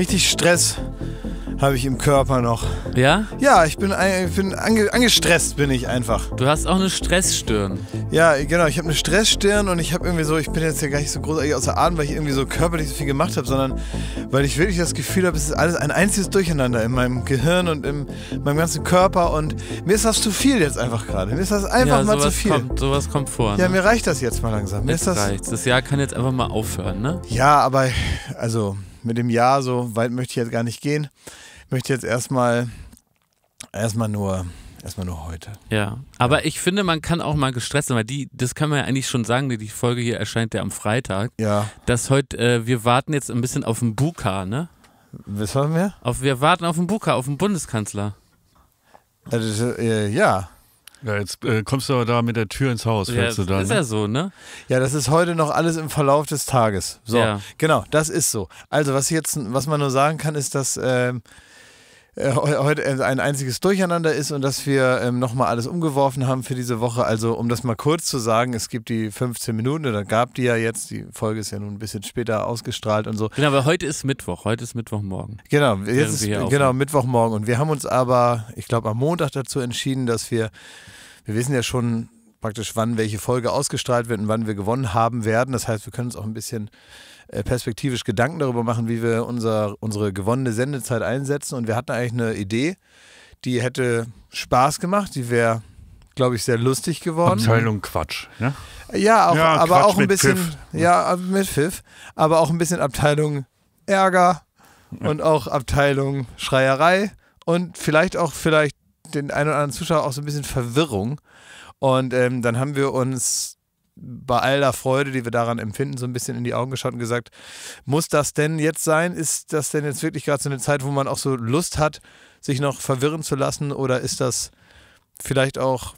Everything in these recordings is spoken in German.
richtig Stress habe ich im Körper noch. Ja? Ja, ich bin, ich bin ange, angestresst, bin ich einfach. Du hast auch eine Stressstirn. Ja, genau. Ich habe eine Stressstirn und ich habe irgendwie so, ich bin jetzt ja gar nicht so großartig außer Atem, weil ich irgendwie so körperlich so viel gemacht habe, sondern weil ich wirklich das Gefühl habe, es ist alles ein einziges Durcheinander in meinem Gehirn und in meinem ganzen Körper und mir ist das zu viel jetzt einfach gerade. Mir ist das einfach ja, mal zu viel. Kommt, sowas kommt vor. Ja, ne? mir reicht das jetzt mal langsam. Mir jetzt ist das, reicht's. Das Jahr kann jetzt einfach mal aufhören, ne? Ja, aber also mit dem Jahr, so weit möchte ich jetzt gar nicht gehen. Ich möchte jetzt erstmal erstmal nur erstmal nur heute. Ja, aber ja. ich finde, man kann auch mal gestresst sein, weil die, das kann man ja eigentlich schon sagen, die Folge hier erscheint ja am Freitag. Ja. Dass heute, äh, wir warten jetzt ein bisschen auf den Buka, ne? Was haben wir? Auf, wir warten auf den Buka, auf den Bundeskanzler. Äh, äh, ja. Ja, jetzt äh, kommst du aber da mit der Tür ins Haus, ja, du da. Ist ne? ja so, ne? Ja, das ist heute noch alles im Verlauf des Tages. So, ja. genau, das ist so. Also, was jetzt, was man nur sagen kann, ist, dass ähm, äh, heute ein einziges Durcheinander ist und dass wir ähm, nochmal alles umgeworfen haben für diese Woche. Also, um das mal kurz zu sagen, es gibt die 15 Minuten oder gab die ja jetzt, die Folge ist ja nun ein bisschen später ausgestrahlt und so. Genau, aber heute ist Mittwoch, heute ist Mittwochmorgen. Genau, jetzt ist, genau, Mittwochmorgen und wir haben uns aber, ich glaube, am Montag dazu entschieden, dass wir wir wissen ja schon praktisch, wann welche Folge ausgestrahlt wird und wann wir gewonnen haben werden. Das heißt, wir können uns auch ein bisschen äh, perspektivisch Gedanken darüber machen, wie wir unser, unsere gewonnene Sendezeit einsetzen. Und wir hatten eigentlich eine Idee, die hätte Spaß gemacht, die wäre, glaube ich, sehr lustig geworden. Abteilung Quatsch, ne? Ja, auch, ja aber Quatsch auch ein bisschen, Pfiff. ja, mit Pfiff, aber auch ein bisschen Abteilung Ärger ja. und auch Abteilung Schreierei und vielleicht auch vielleicht den einen oder anderen Zuschauer auch so ein bisschen Verwirrung. Und ähm, dann haben wir uns bei all der Freude, die wir daran empfinden, so ein bisschen in die Augen geschaut und gesagt, muss das denn jetzt sein? Ist das denn jetzt wirklich gerade so eine Zeit, wo man auch so Lust hat, sich noch verwirren zu lassen? Oder ist das vielleicht auch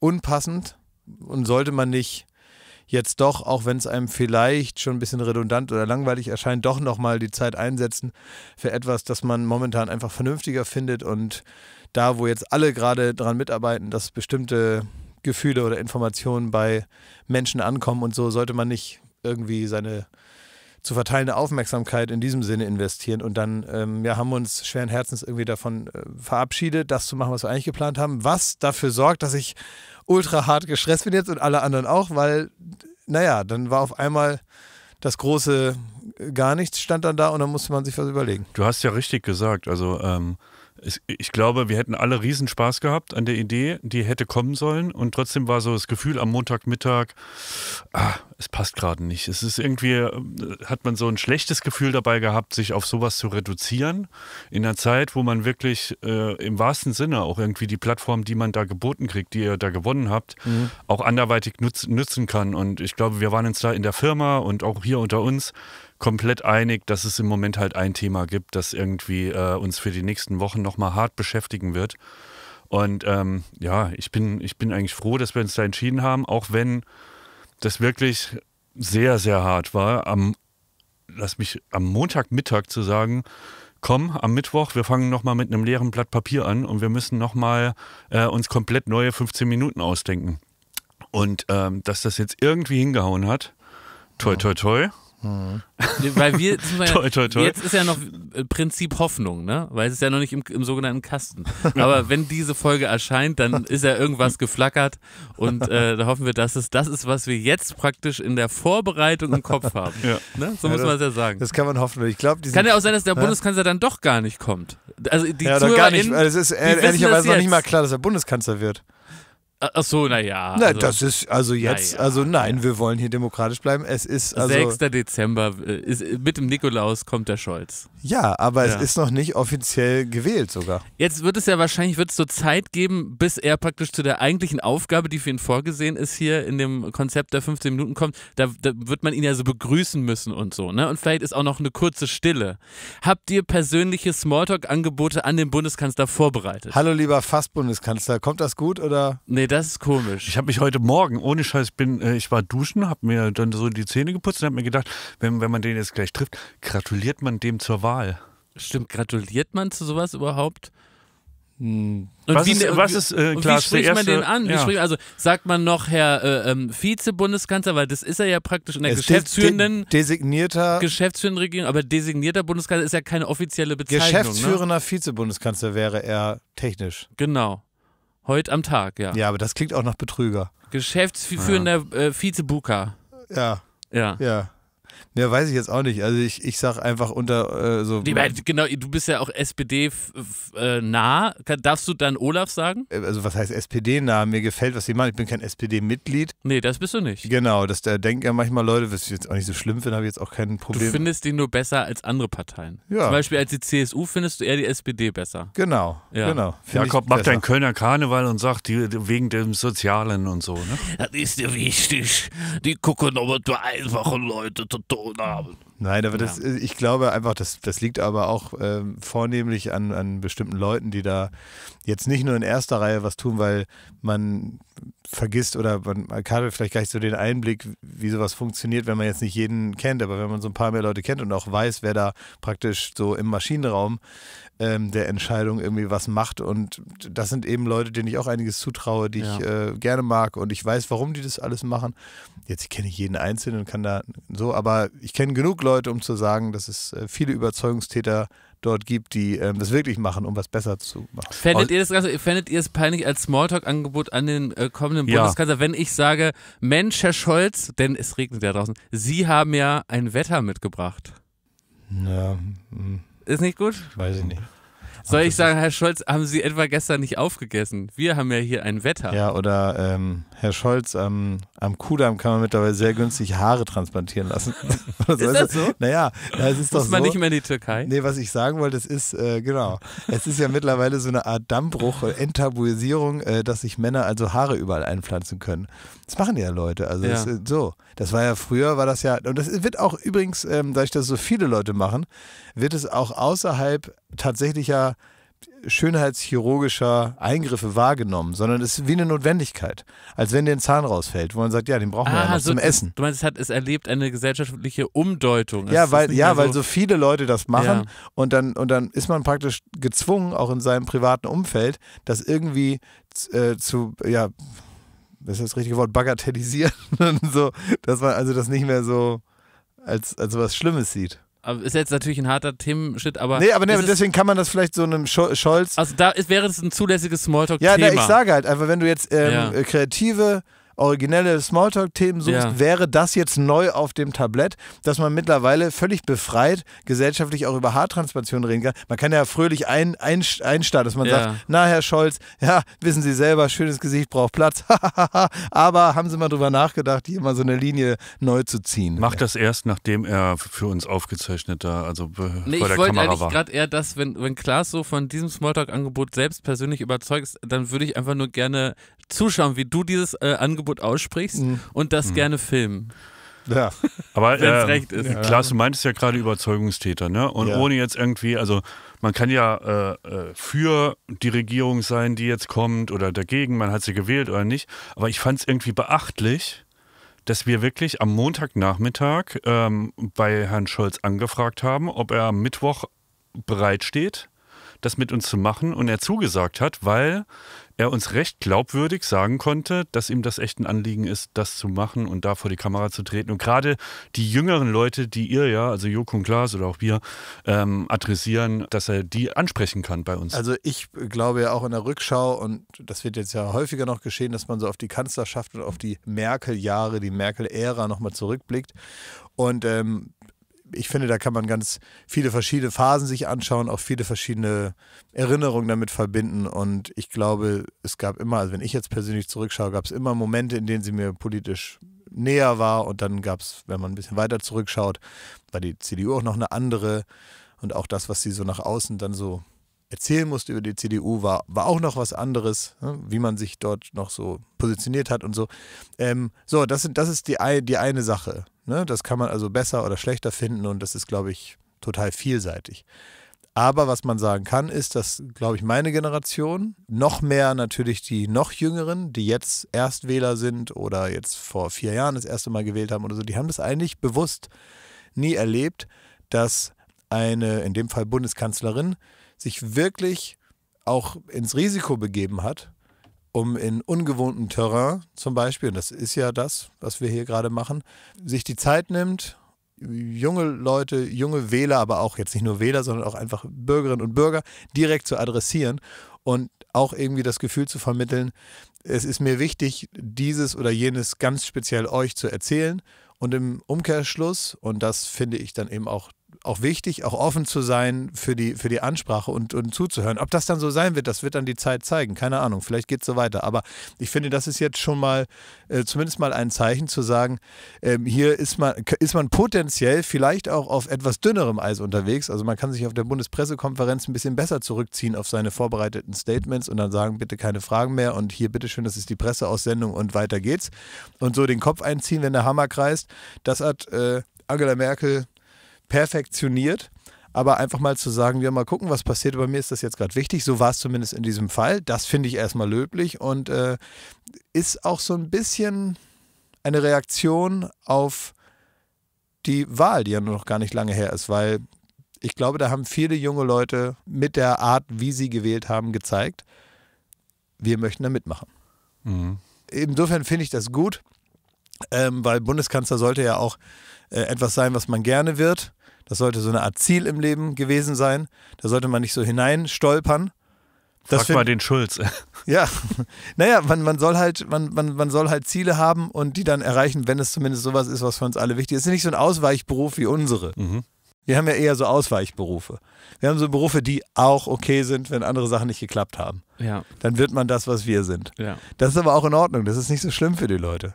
unpassend? Und sollte man nicht jetzt doch, auch wenn es einem vielleicht schon ein bisschen redundant oder langweilig erscheint, doch nochmal die Zeit einsetzen für etwas, das man momentan einfach vernünftiger findet und da, wo jetzt alle gerade daran mitarbeiten, dass bestimmte Gefühle oder Informationen bei Menschen ankommen und so, sollte man nicht irgendwie seine zu verteilende Aufmerksamkeit in diesem Sinne investieren. Und dann ähm, ja, haben wir uns schweren Herzens irgendwie davon äh, verabschiedet, das zu machen, was wir eigentlich geplant haben, was dafür sorgt, dass ich ultra hart gestresst bin jetzt und alle anderen auch, weil, naja, dann war auf einmal das große äh, gar nichts stand dann da und dann musste man sich was überlegen. Du hast ja richtig gesagt, also ähm, ich, glaube, wir hätten alle Riesenspaß gehabt an der Idee, die hätte kommen sollen. Und trotzdem war so das Gefühl am Montagmittag, ah, es passt gerade nicht. Es ist irgendwie, äh, hat man so ein schlechtes Gefühl dabei gehabt, sich auf sowas zu reduzieren. In einer Zeit, wo man wirklich äh, im wahrsten Sinne auch irgendwie die Plattform, die man da geboten kriegt, die ihr da gewonnen habt, mhm. auch anderweitig nutz, nutzen kann. Und ich glaube, wir waren uns da in der Firma und auch hier unter uns komplett einig, dass es im Moment halt ein Thema gibt, das irgendwie äh, uns für die nächsten Wochen nochmal hart beschäftigen wird. Und ähm, ja, ich bin, ich bin eigentlich froh, dass wir uns da entschieden haben, auch wenn das wirklich sehr, sehr hart war, am, lass mich am Montagmittag zu sagen, komm, am Mittwoch, wir fangen nochmal mit einem leeren Blatt Papier an und wir müssen nochmal äh, uns komplett neue 15 Minuten ausdenken. Und ähm, dass das jetzt irgendwie hingehauen hat, toi, toi, toi. Mhm. Weil wir, toi, toi, toi. jetzt ist ja noch äh, Prinzip Hoffnung, ne? Weil es ist ja noch nicht im, im sogenannten Kasten. Aber wenn diese Folge erscheint, dann ist ja irgendwas geflackert und äh, da hoffen wir, dass es das ist, was wir jetzt praktisch in der Vorbereitung im Kopf haben. Ja. Ne? So ja, muss man es ja sagen. Das kann man hoffen. Ich glaub, diesen, kann ja auch sein, dass der ja? Bundeskanzler dann doch gar nicht kommt. Also die ja, Zuhörer gar nicht. es ist ehrlicherweise noch nicht mal klar, dass er Bundeskanzler wird. Ach so, naja. Na, also, das ist also jetzt, ja, also nein, ja. wir wollen hier demokratisch bleiben. Es ist also. 6. Dezember, äh, ist, äh, mit dem Nikolaus kommt der Scholz. Ja, aber ja. es ist noch nicht offiziell gewählt sogar. Jetzt wird es ja wahrscheinlich wird es so Zeit geben, bis er praktisch zu der eigentlichen Aufgabe, die für ihn vorgesehen ist, hier in dem Konzept der 15 Minuten kommt. Da, da wird man ihn ja so begrüßen müssen und so, ne? Und vielleicht ist auch noch eine kurze Stille. Habt ihr persönliche Smalltalk-Angebote an den Bundeskanzler vorbereitet? Hallo, lieber Fast-Bundeskanzler, kommt das gut oder? Nee, Nee, das ist komisch. Ich habe mich heute Morgen, ohne Scheiß, bin, äh, ich war duschen, habe mir dann so die Zähne geputzt und habe mir gedacht, wenn, wenn man den jetzt gleich trifft, gratuliert man dem zur Wahl. Stimmt, gratuliert man zu sowas überhaupt? Hm. was, wie, ist, ne, was ist, äh, klar, wie spricht man den an? Ja. Spricht, also sagt man noch Herr äh, ähm, Vize-Bundeskanzler, weil das ist er ja praktisch in der geschäftsführenden de, designierter geschäftsführenden Regierung, aber designierter Bundeskanzler ist ja keine offizielle Bezeichnung. Ne? Geschäftsführender ne? Vize-Bundeskanzler wäre er technisch. Genau. Heute am Tag, ja. Ja, aber das klingt auch nach Betrüger. Geschäftsführender ja. äh, Vize-Buka. Ja. Ja. Ja. Ja, weiß ich jetzt auch nicht. Also ich, ich sag einfach unter äh, so. Nee, genau, du bist ja auch SPD-nah. Äh, darfst du dann Olaf sagen? Äh, also was heißt SPD-nah? Mir gefällt, was sie machen. Ich bin kein SPD-Mitglied. Nee, das bist du nicht. Genau, das da denken ja manchmal Leute, was ich jetzt auch nicht so schlimm finde, habe ich jetzt auch kein Problem. Du findest die nur besser als andere Parteien. Ja. Zum Beispiel als die CSU findest du eher die SPD besser. Genau, ja. genau. Find Jakob macht einen Kölner Karneval und sagt, die, wegen dem Sozialen und so, ne? Das ist ja wichtig. Die gucken aber du einfache Leute total tun haben. Nein, aber das, ich glaube einfach, das, das liegt aber auch ähm, vornehmlich an, an bestimmten Leuten, die da jetzt nicht nur in erster Reihe was tun, weil man vergisst oder man, man hat vielleicht gar nicht so den Einblick, wie sowas funktioniert, wenn man jetzt nicht jeden kennt, aber wenn man so ein paar mehr Leute kennt und auch weiß, wer da praktisch so im Maschinenraum ähm, der Entscheidung irgendwie was macht. Und das sind eben Leute, denen ich auch einiges zutraue, die ja. ich äh, gerne mag. Und ich weiß, warum die das alles machen. Jetzt kenne ich jeden Einzelnen und kann da so, aber ich kenne genug Leute, um zu sagen, dass es äh, viele Überzeugungstäter dort gibt, die ähm, das wirklich machen, um was besser zu machen. Fändet ihr das Ganze, fändet ihr es peinlich als Smalltalk-Angebot an den äh, kommenden ja. Bundeskanzler, wenn ich sage, Mensch, Herr Scholz, denn es regnet ja draußen, Sie haben ja ein Wetter mitgebracht. Ja, mh. Hm. Ist nicht gut? Weiß ich nicht. Soll ich sagen, Herr Scholz, haben Sie etwa gestern nicht aufgegessen? Wir haben ja hier ein Wetter. Ja, oder ähm, Herr Scholz, ähm, am Kudamm kann man mittlerweile sehr günstig Haare transplantieren lassen. ist das so? Naja, na, ist Muss doch so. man nicht mehr in die Türkei? Nee, was ich sagen wollte, es ist, äh, genau, es ist ja mittlerweile so eine Art Dammbruch, äh, Enttabuisierung, äh, dass sich Männer also Haare überall einpflanzen können. Das machen ja Leute, also ja. Das, äh, so. Das war ja früher, war das ja, und das wird auch übrigens, ähm, dadurch, dass so viele Leute machen, wird es auch außerhalb tatsächlicher schönheitschirurgischer Eingriffe wahrgenommen, sondern es ist wie eine Notwendigkeit. Als wenn dir ein Zahn rausfällt, wo man sagt, ja, den brauchen wir ah, ja noch so zum Essen. Du meinst, es hat es erlebt eine gesellschaftliche Umdeutung. Ja, weil, ja so weil so viele Leute das machen ja. und, dann, und dann ist man praktisch gezwungen, auch in seinem privaten Umfeld, das irgendwie äh, zu, ja, das ist das richtige Wort, bagatellisieren. und so, dass man also das nicht mehr so als, als was Schlimmes sieht. Ist jetzt natürlich ein harter Themenschritt, aber. Nee, aber nee, deswegen kann man das vielleicht so einem Scholz. Also da ist, wäre es ein zulässiges Smalltalk-Thema. Ja, na, ich sage halt einfach, wenn du jetzt ähm, ja. Äh, kreative originelle Smalltalk-Themen suchst, ja. wäre das jetzt neu auf dem Tablett, dass man mittlerweile völlig befreit gesellschaftlich auch über Haartransplantationen reden kann. Man kann ja fröhlich ein, ein, einstarten, dass man ja. sagt, na Herr Scholz, ja, wissen Sie selber, schönes Gesicht braucht Platz, aber haben Sie mal drüber nachgedacht, hier mal so eine Linie neu zu ziehen? Macht das erst, nachdem er für uns aufgezeichnet da, also äh, nee, vor der Kamera war. Ich wollte eigentlich gerade eher das, wenn, wenn Klaas so von diesem Smalltalk-Angebot selbst persönlich überzeugt ist, dann würde ich einfach nur gerne zuschauen, wie du dieses äh, Angebot Angebot aussprichst mhm. und das mhm. gerne filmen. Ja. Aber äh, recht ist. Klaas, du meintest ja gerade Überzeugungstäter, ne? Und ja. ohne jetzt irgendwie, also man kann ja äh, äh, für die Regierung sein, die jetzt kommt, oder dagegen, man hat sie gewählt oder nicht. Aber ich fand es irgendwie beachtlich, dass wir wirklich am Montagnachmittag ähm, bei Herrn Scholz angefragt haben, ob er am Mittwoch bereitsteht, das mit uns zu machen. Und er zugesagt hat, weil er uns recht glaubwürdig sagen konnte, dass ihm das echt ein Anliegen ist, das zu machen und da vor die Kamera zu treten. Und gerade die jüngeren Leute, die ihr ja, also Joko und Klaas oder auch wir, ähm, adressieren, dass er die ansprechen kann bei uns. Also ich glaube ja auch in der Rückschau, und das wird jetzt ja häufiger noch geschehen, dass man so auf die Kanzlerschaft und auf die Merkel-Jahre, die Merkel-Ära nochmal zurückblickt. Und ähm, ich finde, da kann man ganz viele verschiedene Phasen sich anschauen, auch viele verschiedene Erinnerungen damit verbinden. Und ich glaube, es gab immer, also wenn ich jetzt persönlich zurückschaue, gab es immer Momente, in denen sie mir politisch näher war. Und dann gab es, wenn man ein bisschen weiter zurückschaut, war die CDU auch noch eine andere. Und auch das, was sie so nach außen dann so erzählen musste über die CDU, war, war auch noch was anderes, ne? wie man sich dort noch so positioniert hat und so. Ähm, so, das, sind, das ist die, die eine Sache. Ne? Das kann man also besser oder schlechter finden und das ist, glaube ich, total vielseitig. Aber was man sagen kann, ist, dass, glaube ich, meine Generation, noch mehr natürlich die noch Jüngeren, die jetzt Erstwähler sind oder jetzt vor vier Jahren das erste Mal gewählt haben oder so, die haben das eigentlich bewusst nie erlebt, dass eine, in dem Fall Bundeskanzlerin, sich wirklich auch ins Risiko begeben hat, um in ungewohnten Terrain zum Beispiel, und das ist ja das, was wir hier gerade machen, sich die Zeit nimmt, junge Leute, junge Wähler, aber auch jetzt nicht nur Wähler, sondern auch einfach Bürgerinnen und Bürger direkt zu adressieren und auch irgendwie das Gefühl zu vermitteln, es ist mir wichtig, dieses oder jenes ganz speziell euch zu erzählen und im Umkehrschluss, und das finde ich dann eben auch auch wichtig, auch offen zu sein für die, für die Ansprache und, und zuzuhören. Ob das dann so sein wird, das wird dann die Zeit zeigen. Keine Ahnung, vielleicht geht es so weiter. Aber ich finde, das ist jetzt schon mal äh, zumindest mal ein Zeichen zu sagen, ähm, hier ist man, ist man potenziell vielleicht auch auf etwas dünnerem Eis unterwegs. Also man kann sich auf der Bundespressekonferenz ein bisschen besser zurückziehen auf seine vorbereiteten Statements und dann sagen, bitte keine Fragen mehr und hier bitteschön, das ist die Presseaussendung und weiter geht's. Und so den Kopf einziehen, wenn der Hammer kreist. Das hat äh, Angela Merkel perfektioniert. Aber einfach mal zu sagen, wir ja, mal gucken, was passiert. Bei mir ist das jetzt gerade wichtig. So war es zumindest in diesem Fall. Das finde ich erstmal löblich und äh, ist auch so ein bisschen eine Reaktion auf die Wahl, die ja nur noch gar nicht lange her ist, weil ich glaube, da haben viele junge Leute mit der Art, wie sie gewählt haben, gezeigt, wir möchten da mitmachen. Mhm. Insofern finde ich das gut, ähm, weil Bundeskanzler sollte ja auch äh, etwas sein, was man gerne wird. Das sollte so eine Art Ziel im Leben gewesen sein. Da sollte man nicht so hineinstolpern. Das Frag mal den Schulz. Ja, naja, man, man, soll halt, man, man, man soll halt Ziele haben und die dann erreichen, wenn es zumindest sowas ist, was für uns alle wichtig ist. Es ist nicht so ein Ausweichberuf wie unsere. Mhm. Wir haben ja eher so Ausweichberufe. Wir haben so Berufe, die auch okay sind, wenn andere Sachen nicht geklappt haben. Ja. Dann wird man das, was wir sind. Ja. Das ist aber auch in Ordnung. Das ist nicht so schlimm für die Leute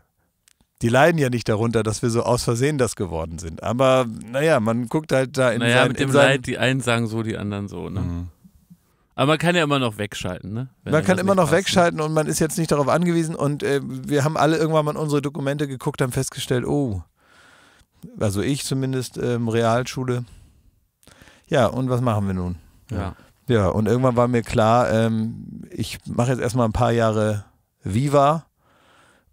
die leiden ja nicht darunter, dass wir so aus Versehen das geworden sind. Aber naja, man guckt halt da in Naja, sein, mit dem Leid, die einen sagen so, die anderen so, ne? Mhm. Aber man kann ja immer noch wegschalten, ne? man kann immer noch passt, ne? wegschalten ne? und man ist jetzt nicht darauf angewiesen. Und äh, wir haben alle irgendwann mal unsere Dokumente geguckt, haben festgestellt, oh, also ich zumindest, ähm, Realschule. Ja, und was machen wir nun? Ja. Ja, und irgendwann war mir klar, ähm, ich mache jetzt erstmal ein paar Jahre Viva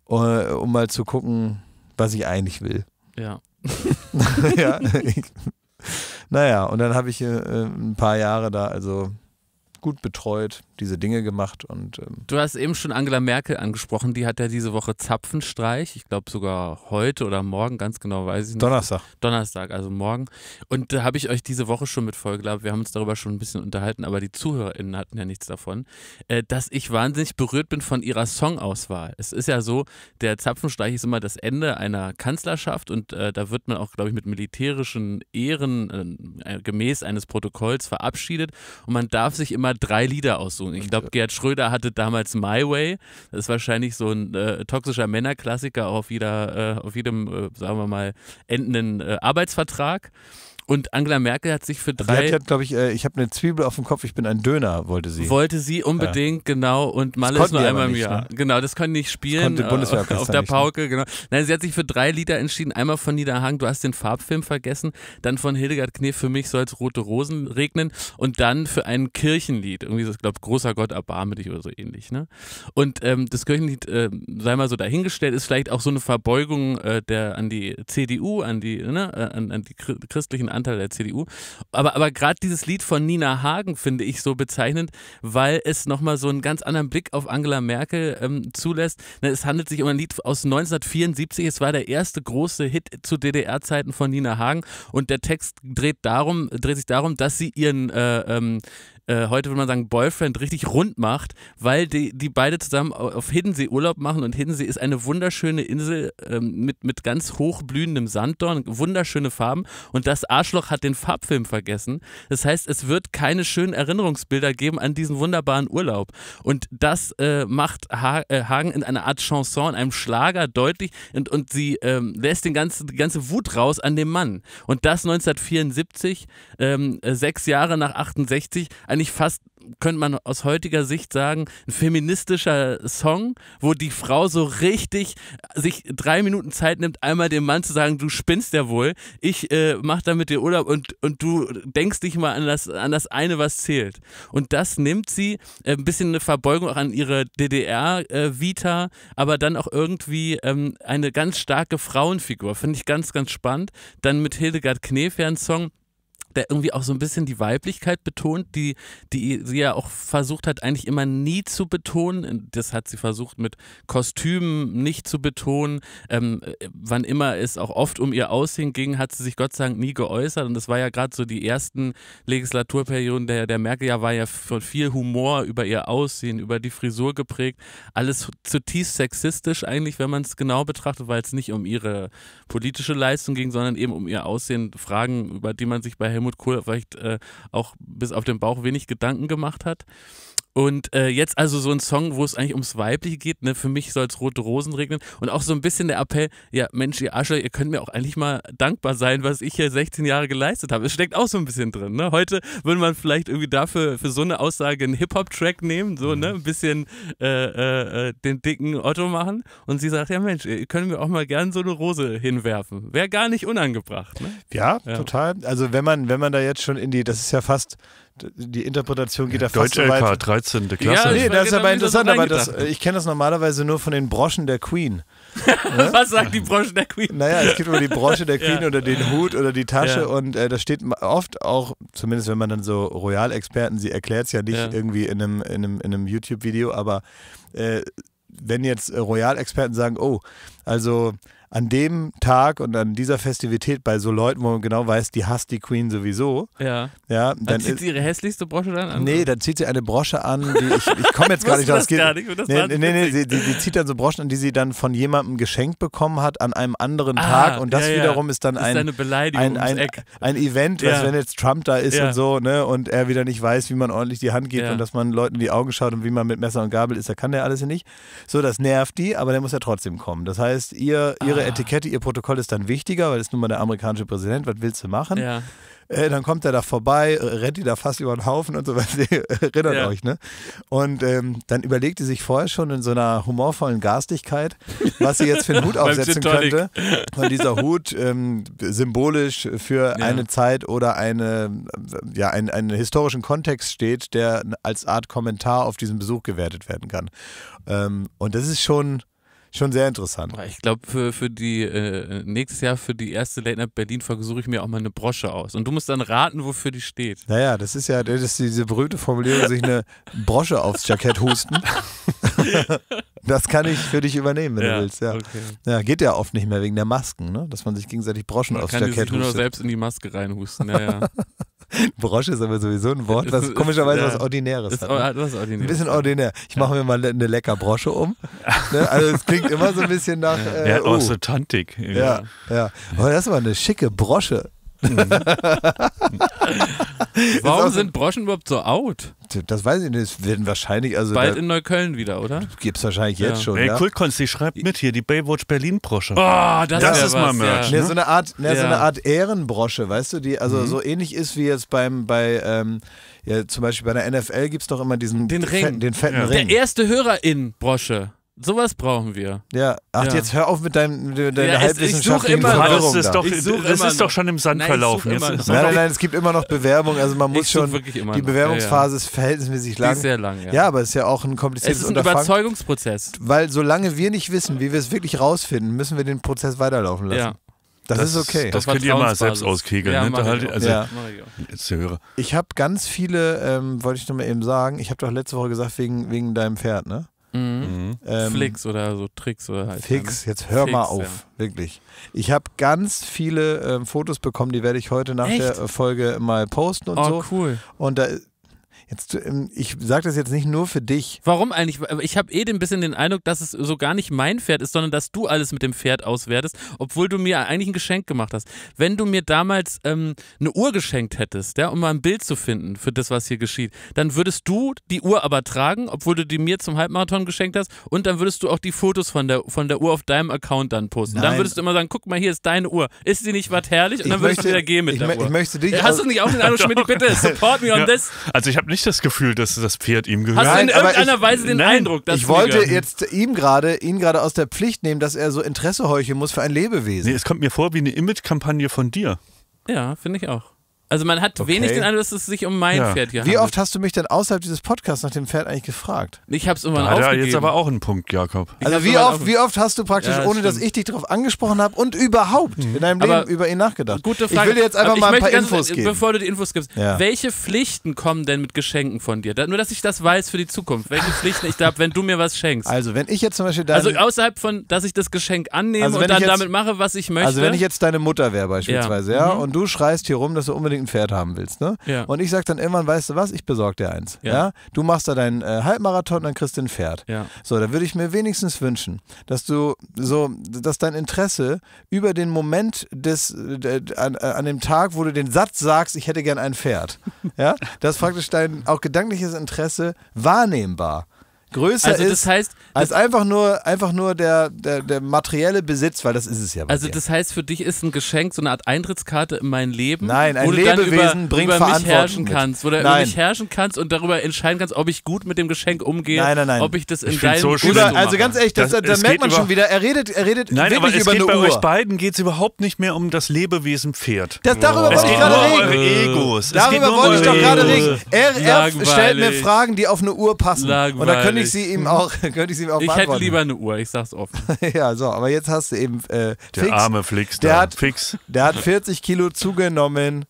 äh, um mal zu gucken, was ich eigentlich will. Ja. ja. Ich, naja, und dann habe ich äh, ein paar Jahre da also gut betreut, diese Dinge gemacht. Und, ähm du hast eben schon Angela Merkel angesprochen, die hat ja diese Woche Zapfenstreich, ich glaube sogar heute oder morgen, ganz genau weiß ich nicht. Donnerstag. Donnerstag, also morgen. Und da habe ich euch diese Woche schon mit vollgelabert, wir haben uns darüber schon ein bisschen unterhalten, aber die ZuhörerInnen hatten ja nichts davon, äh, dass ich wahnsinnig berührt bin von ihrer Songauswahl. Es ist ja so, der Zapfenstreich ist immer das Ende einer Kanzlerschaft und äh, da wird man auch, glaube ich, mit militärischen Ehren ähm, äh, gemäß eines Protokolls verabschiedet und man darf sich immer immer drei Lieder aussuchen. Ich glaube, Gerd Schröder hatte damals My Way. Das ist wahrscheinlich so ein äh, toxischer Männerklassiker auf, jeder, äh, auf jedem, äh, sagen wir mal, endenden äh, Arbeitsvertrag. Und Angela Merkel hat sich für drei. Also sie hat, glaube ich, äh, ich habe eine Zwiebel auf dem Kopf, ich bin ein Döner, wollte sie. Wollte sie unbedingt, ja. genau. Und Malle ist nur einmal im Jahr. Ne? Genau, das können nicht spielen. Das konnte äh, auf, auf der nicht, Pauke, ne? genau. Nein, sie hat sich für drei Lieder entschieden. Einmal von Niederhang, du hast den Farbfilm vergessen. Dann von Hildegard Knef, für mich soll es rote Rosen regnen. Und dann für ein Kirchenlied. Irgendwie, ich glaube, großer Gott, erbarme dich oder so ähnlich. Ne? Und ähm, das Kirchenlied, äh, sei mal so dahingestellt, ist vielleicht auch so eine Verbeugung äh, der, an die CDU, an die, ne, äh, an, an die christlichen Anteil der CDU. Aber, aber gerade dieses Lied von Nina Hagen finde ich so bezeichnend, weil es nochmal so einen ganz anderen Blick auf Angela Merkel ähm, zulässt. Ne, es handelt sich um ein Lied aus 1974. Es war der erste große Hit zu DDR-Zeiten von Nina Hagen. Und der Text dreht, darum, dreht sich darum, dass sie ihren äh, ähm, äh, heute würde man sagen, Boyfriend richtig rund macht, weil die, die beide zusammen auf Hiddensee Urlaub machen und Hiddensee ist eine wunderschöne Insel ähm, mit, mit ganz hochblühendem Sanddorn, wunderschöne Farben und das Arschloch hat den Farbfilm vergessen. Das heißt, es wird keine schönen Erinnerungsbilder geben an diesen wunderbaren Urlaub. Und das äh, macht ha äh, Hagen in einer Art Chanson, in einem Schlager deutlich und, und sie ähm, lässt den ganzen, die ganze Wut raus an dem Mann. Und das 1974, ähm, sechs Jahre nach 68, ein eigentlich fast, könnte man aus heutiger Sicht sagen, ein feministischer Song, wo die Frau so richtig sich drei Minuten Zeit nimmt, einmal dem Mann zu sagen, du spinnst ja wohl, ich äh, mach da mit dir Urlaub und, und du denkst dich mal an das, an das eine, was zählt. Und das nimmt sie äh, ein bisschen eine Verbeugung auch an ihre DDR-Vita, äh, aber dann auch irgendwie ähm, eine ganz starke Frauenfigur. Finde ich ganz, ganz spannend. Dann mit Hildegard Knef ja Song, der irgendwie auch so ein bisschen die Weiblichkeit betont, die, die sie ja auch versucht hat, eigentlich immer nie zu betonen. Das hat sie versucht, mit Kostümen nicht zu betonen. Ähm, wann immer es auch oft um ihr Aussehen ging, hat sie sich Gott sei Dank nie geäußert. Und das war ja gerade so die ersten Legislaturperioden der, der Merkel, ja, war ja von viel Humor über ihr Aussehen, über die Frisur geprägt. Alles zutiefst sexistisch eigentlich, wenn man es genau betrachtet, weil es nicht um ihre politische Leistung ging, sondern eben um ihr Aussehen. Fragen, über die man sich bei Helmut Helmut Kohl vielleicht äh, auch bis auf den Bauch wenig Gedanken gemacht hat. Und äh, jetzt also so ein Song, wo es eigentlich ums Weibliche geht. Ne? Für mich soll es rote Rosen regnen. Und auch so ein bisschen der Appell, ja Mensch, ihr Asche, ihr könnt mir auch eigentlich mal dankbar sein, was ich hier 16 Jahre geleistet habe. Es steckt auch so ein bisschen drin. Ne? Heute würde man vielleicht irgendwie dafür für so eine Aussage einen Hip-Hop-Track nehmen, so ne? ein bisschen äh, äh, äh den dicken Otto machen. Und sie sagt, ja Mensch, ihr könnt mir auch mal gern so eine Rose hinwerfen. Wäre gar nicht unangebracht. Ne? Ja, ja, total. Also wenn man, wenn man da jetzt schon in die, das ist ja fast die Interpretation geht ja, da fast Deutsch so weit. 13. Klasse. Ja, nee, das ist aber interessant, aber das, ich kenne das normalerweise nur von den Broschen der Queen. ja? Ne? Was sagt die Brosche der Queen? Naja, es gibt immer die Brosche der Queen ja. oder den Hut oder die Tasche ja. und äh, das steht oft auch, zumindest wenn man dann so Royal-Experten, sie erklärt es ja nicht irgendwie in einem, in einem, in einem YouTube-Video, aber äh, wenn jetzt Royal-Experten sagen, oh, also an dem Tag und an dieser Festivität bei so Leuten, wo man genau weiß, die hasst die Queen sowieso. Ja. ja dann, dann zieht sie ihre hässlichste Brosche dann an? Nee, dann zieht sie eine Brosche an, die ich, ich komme jetzt gar nicht drauf. Das geht, gar nicht, das nee, nee, nee, sie, die, die, zieht dann so Broschen an, die sie dann von jemandem geschenkt bekommen hat an einem anderen ah, Tag und das ja, wiederum ist dann ist ein, ein, ein, ein, Event, ja. was, wenn jetzt Trump da ist ja. und so, ne, und er wieder nicht weiß, wie man ordentlich die Hand gibt ja. und dass man Leuten in die Augen schaut und wie man mit Messer und Gabel ist, da kann der alles ja nicht. So, das nervt die, aber der muss ja trotzdem kommen. Das heißt, ihr, ihre ihre Etikette, ihr Protokoll ist dann wichtiger, weil das nun mal der amerikanische Präsident, was willst du machen? Ja. Äh, dann kommt er da vorbei, äh, rennt die da fast über den Haufen und so weiter. Erinnert ja. euch, ne? Und ähm, dann überlegt sie sich vorher schon in so einer humorvollen Garstigkeit, was sie jetzt für einen Hut aufsetzen könnte. Und dieser Hut ähm, symbolisch für ja. eine Zeit oder eine, ja, ein, einen historischen Kontext steht, der als Art Kommentar auf diesen Besuch gewertet werden kann. Ähm, und das ist schon Schon sehr interessant. Ich glaube, für, für die äh, nächstes Jahr für die erste Late Night Berlin Folge suche ich mir auch mal eine Brosche aus. Und du musst dann raten, wofür die steht. Naja, das ist ja das ist diese berühmte Formulierung, sich eine Brosche aufs Jackett husten. das kann ich für dich übernehmen, wenn ja, du willst. Ja. Okay. ja. geht ja oft nicht mehr wegen der Masken, ne? dass man sich gegenseitig Broschen man aufs kann Jackett sich hustet. nur selbst in die Maske reinhusten. Ja, ja. Brosche ist aber sowieso ein Wort, was komischerweise ja, was Ordinäres ist, hat. Ne? Was Ordinäres. Ein bisschen ordinär. Ich mache mir mal eine lecker Brosche um. ne? Also es klingt immer so ein bisschen nach. Äh, ja, oh. auch so tantig. Ja, ja. Aber das war eine schicke Brosche. Mhm. Warum sind Broschen überhaupt so out? Das weiß ich nicht. Es werden wahrscheinlich. Also Bald in Neukölln wieder, oder? Gibt es wahrscheinlich ja. jetzt schon. Ey, ja. Kultkonst, die schreibt mit hier, die Baywatch Berlin-Brosche. Oh, ah, das, das ist was, mal Merch. Ja. Ne? so, eine Art, na, so eine Art Ehrenbrosche, weißt du, die also mhm. so ähnlich ist wie jetzt beim, bei, ähm, ja, zum Beispiel bei der NFL gibt es doch immer diesen den Ring. Fetten, den fetten Ring. Der erste Hörer in Brosche. Sowas brauchen wir. Ja, ach, ja. jetzt hör auf mit deinem mit deiner ja, halbwissenschaftlichen Verwirrung. Das, ist doch, das ist doch schon im Sand nein, verlaufen. Nein, nein, nein, nein, es gibt immer noch Bewerbung. Also man muss schon, die Bewerbungsphase ja, ist verhältnismäßig lang. Die ist sehr lang, ja. Ja, aber es ist ja auch ein kompliziertes es ist ein Überzeugungsprozess. Weil solange wir nicht wissen, wie wir es wirklich rausfinden, müssen wir den Prozess weiterlaufen lassen. Ja. Das, das, ist okay. Das, das könnt ihr mal selbst auskegeln. Ja, ne? halt, also, ja. Jetzt Ich habe ganz viele, ähm, wollte ich nur mal eben sagen, ich habe doch letzte Woche gesagt, wegen, wegen deinem Pferd, ne? Mhm. mhm. Ähm, Flicks oder so Tricks oder halt. Fix, jetzt hör Fix, mal auf, ja. wirklich. Ich habe ganz viele ähm, Fotos bekommen, die werde ich heute nach Echt? der Folge mal posten und oh, so. cool. Und da Jetzt, ähm, ich sage das jetzt nicht nur für dich. Warum eigentlich? Ich habe eh ein bisschen den Eindruck, dass es so gar nicht mein Pferd ist, sondern dass du alles mit dem Pferd auswertest, obwohl du mir eigentlich ein Geschenk gemacht hast. Wenn du mir damals ähm, eine Uhr geschenkt hättest, ja, um mal ein Bild zu finden für das, was hier geschieht, dann würdest du die Uhr aber tragen, obwohl du die mir zum Halbmarathon geschenkt hast, und dann würdest du auch die Fotos von der, von der Uhr auf deinem Account dann posten. Nein. Dann würdest du immer sagen, guck mal, hier ist deine Uhr. Ist sie nicht was herrlich? Und dann ich würdest möchte, du wieder gehen mit der Uhr. Ich möchte dich. Hast du nicht auch den Eindruck, Schmidt, bitte, support me on ja. this? Also ich habe nicht nicht das Gefühl, dass das Pferd ihm gehört. Hast du in irgendeiner ich, Weise den nein, Eindruck, dass Ich wollte jetzt ihm gerade, ihn gerade aus der Pflicht nehmen, dass er so Interesse heucheln muss für ein Lebewesen. Nee, es kommt mir vor wie eine Image-Kampagne von dir. Ja, finde ich auch. Also man hat okay. wenig den Eindruck, dass es sich um mein ja. Pferd gehandelt Wie oft hast du mich denn außerhalb dieses Podcasts nach dem Pferd eigentlich gefragt? Ich habe es immer noch. aufgegeben. Ja, jetzt aber auch einen Punkt, Jakob. Ich also wie oft, wie oft hast du praktisch, ja, das ohne stimmt. dass ich dich darauf angesprochen habe und überhaupt mhm. in deinem Leben über ihn nachgedacht? Gute Frage. Ich will dir jetzt einfach mal ein paar ganz, geben. Bevor du die Infos gibst, ja. welche Pflichten kommen denn mit Geschenken von dir? nur, dass ich das weiß für die Zukunft. Welche Pflichten ich da habe, wenn du mir was schenkst. Also wenn ich jetzt zum Beispiel Also außerhalb von, dass ich das Geschenk annehme also, und dann jetzt, damit mache, was ich möchte. Also wenn ich jetzt deine Mutter wäre beispielsweise, ja, mhm. und du schreist hier rum, dass du unbedingt unbedingt ein Pferd haben willst. Ne? Ja. Und ich sage dann irgendwann, weißt du was, ich besorge dir eins. Ja. ja? Du machst da deinen äh, Halbmarathon, dann kriegst du ein Pferd. Ja. So, da würde ich mir wenigstens wünschen, dass du so, dass dein Interesse über den Moment des, äh, an, äh, an, dem Tag, wo du den Satz sagst, ich hätte gern ein Pferd, ja, dass praktisch dein auch gedankliches Interesse wahrnehmbar ist größer also ist das heißt, als einfach nur, einfach nur der, der, der materielle Besitz, weil das ist es ja. also dir. das heißt, für dich ist ein Geschenk so eine Art Eintrittskarte in mein Leben, Nein, ein wo Lebewesen du dann über, bringt über mich herrschen mit. kannst, wo du über mich herrschen kannst und darüber entscheiden kannst, ob ich gut mit dem Geschenk umgehe, nein, nein, nein. ob ich das in ich deinem so schön, oder, Also ganz ehrlich, das, das, das merkt man schon wieder, er redet, er redet nein, wirklich aber es über geht eine bei Uhr. euch beiden geht es überhaupt nicht mehr um das Lebewesen Pferd. Das, darüber wollte ich gerade reden. Äh, Egos. Darüber wollte ich doch gerade reden. Er stellt mir Fragen, die auf eine Uhr passen. Und da können könnte ich sie ihm mhm. auch, könnte ich sie ihm auch Ich hätte lieber eine Uhr, ich sag's offen. ja, so, aber jetzt hast du eben äh, Der Fix, arme Flix Der hat, Fix. der hat 40 Kilo zugenommen.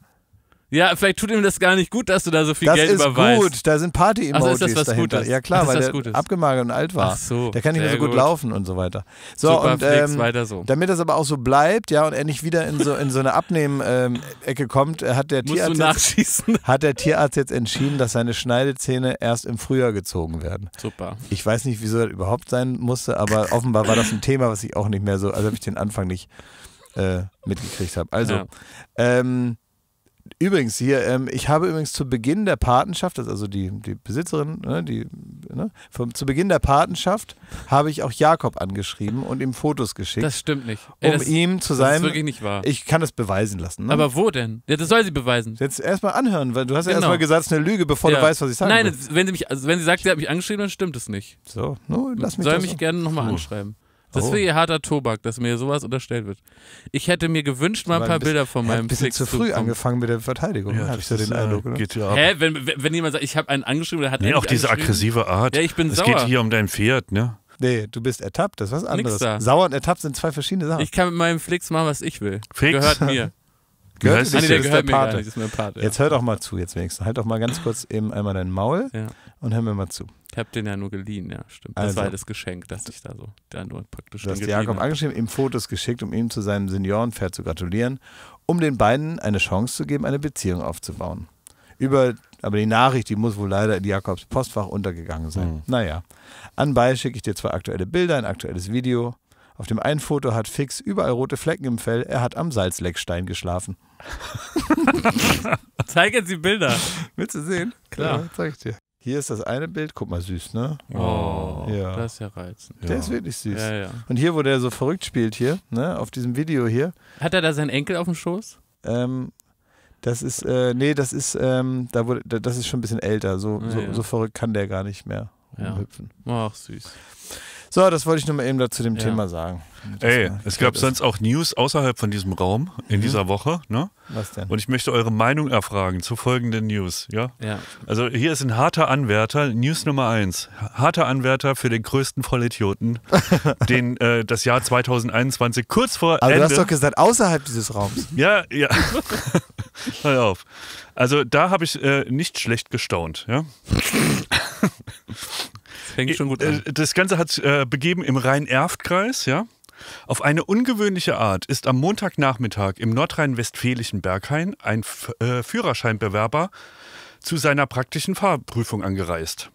Ja, vielleicht tut ihm das gar nicht gut, dass du da so viel das Geld überweist. Das ist gut, da sind Party-Emojis also dahinter. Gutes? Ja klar, weil der Gutes? abgemagert und alt war. Ach so, der kann nicht mehr so gut, gut, laufen und so weiter. So, Super, und ähm, weiter so. damit das aber auch so bleibt, ja, und er nicht wieder in so, in so eine Abnehmen-Ecke kommt, äh, hat der, Tierarzt jetzt, hat der Tierarzt jetzt entschieden, dass seine Schneidezähne erst im Frühjahr gezogen werden. Super. Ich weiß nicht, wieso das überhaupt sein musste, aber offenbar war das ein Thema, was ich auch nicht mehr so, also habe ich den Anfang nicht äh, mitgekriegt habe. Also, ja. ähm, Übrigens hier, ähm, ich habe übrigens zu Beginn der Patenschaft, also die, die Besitzerin, ne, die, ne, vom, zu Beginn der Patenschaft habe ich auch Jakob angeschrieben und ihm Fotos geschickt. Das stimmt nicht. Ey, um das, ihm zu sein. Das ist wirklich nicht wahr. Ich kann das beweisen lassen. Ne? Aber wo denn? Ja, das soll sie beweisen. Jetzt erstmal anhören, weil du hast ja genau. erstmal gesagt, es ist eine Lüge, bevor ja. du weißt, was ich sage. Nein, will. wenn sie, mich, also wenn sie sagt, sie hat mich angeschrieben, dann stimmt es nicht. So, no, lass mich. Soll mich gerne nochmal anschreiben. Das oh. ist wirklich harter Tobak, dass mir sowas unterstellt wird. Ich hätte mir gewünscht, mal ein paar ein bisschen, Bilder von meinem ein bisschen Six zu früh angefangen mit der Verteidigung, ja, ne? habe ich so den äh, Eindruck. Äh, geht ja Hä, wenn, wenn jemand sagt, ich habe einen angeschrieben, der hat nee, auch diese aggressive Art. Ja, ich bin es sauer. Es geht hier um dein Pferd, ne? Nee, du bist ertappt, das ist was anderes. Sauer und ertappt sind zwei verschiedene Sachen. Ich kann mit meinem Flix machen, was ich will. Flix? Gehört mir. gehört das, nee, der gehört der Pate. Mir nicht, ist mein Pate. Ja. Jetzt hör doch mal zu, jetzt wenigstens. Halt doch mal ganz kurz eben einmal dein Maul ja. und hör mir mal zu habe den ja nur geliehen, ja, stimmt. Das also, war das Geschenk, dass ich da so, da nur praktisch Du hast Jakob angeschrieben, ihm Fotos geschickt, um ihm zu seinem Seniorenpferd zu gratulieren, um den beiden eine Chance zu geben, eine Beziehung aufzubauen. Über, aber die Nachricht, die muss wohl leider in Jakobs Postfach untergegangen sein. Mhm. Naja, anbei schicke ich dir zwei aktuelle Bilder, ein aktuelles Video. Auf dem einen Foto hat Fix überall rote Flecken im Fell. Er hat am Salzleckstein geschlafen. Zeig jetzt die Bilder. Willst du sehen? Klar. Ja, zeig ich dir. Hier ist das eine Bild, guck mal, süß, ne? Oh, oh. ja. das ist ja reizend. Der ja. ist wirklich süß. Ja, ja. Und hier, wo der so verrückt spielt hier, ne, auf diesem Video hier. Hat er da seinen Enkel auf dem Schoß? Ähm, das ist, äh, nee, das ist, ähm, da wurde, das ist schon ein bisschen älter. So, so, so verrückt kann der gar nicht mehr hüpfen. Ach, süß. So, das wollte ich nur mal eben dazu dem ja. Thema sagen. Das Ey, es gab ist. sonst auch News außerhalb von diesem Raum in mhm. dieser Woche. Ne? Was denn? Und ich möchte eure Meinung erfragen zu folgenden News. Ja? ja. Also hier ist ein harter Anwärter, News Nummer 1. Harter Anwärter für den größten Vollidioten, den äh, das Jahr 2021 kurz vor Aber Ende... Aber du hast doch gesagt, außerhalb dieses Raums. ja, ja. Hör auf. Also da habe ich äh, nicht schlecht gestaunt. Ja? fängt äh, schon gut an. Äh, das Ganze hat äh, begeben im Rhein-Erft-Kreis, ja. Auf eine ungewöhnliche Art ist am Montagnachmittag im nordrhein-westfälischen Berghain ein F äh, Führerscheinbewerber zu seiner praktischen Fahrprüfung angereist.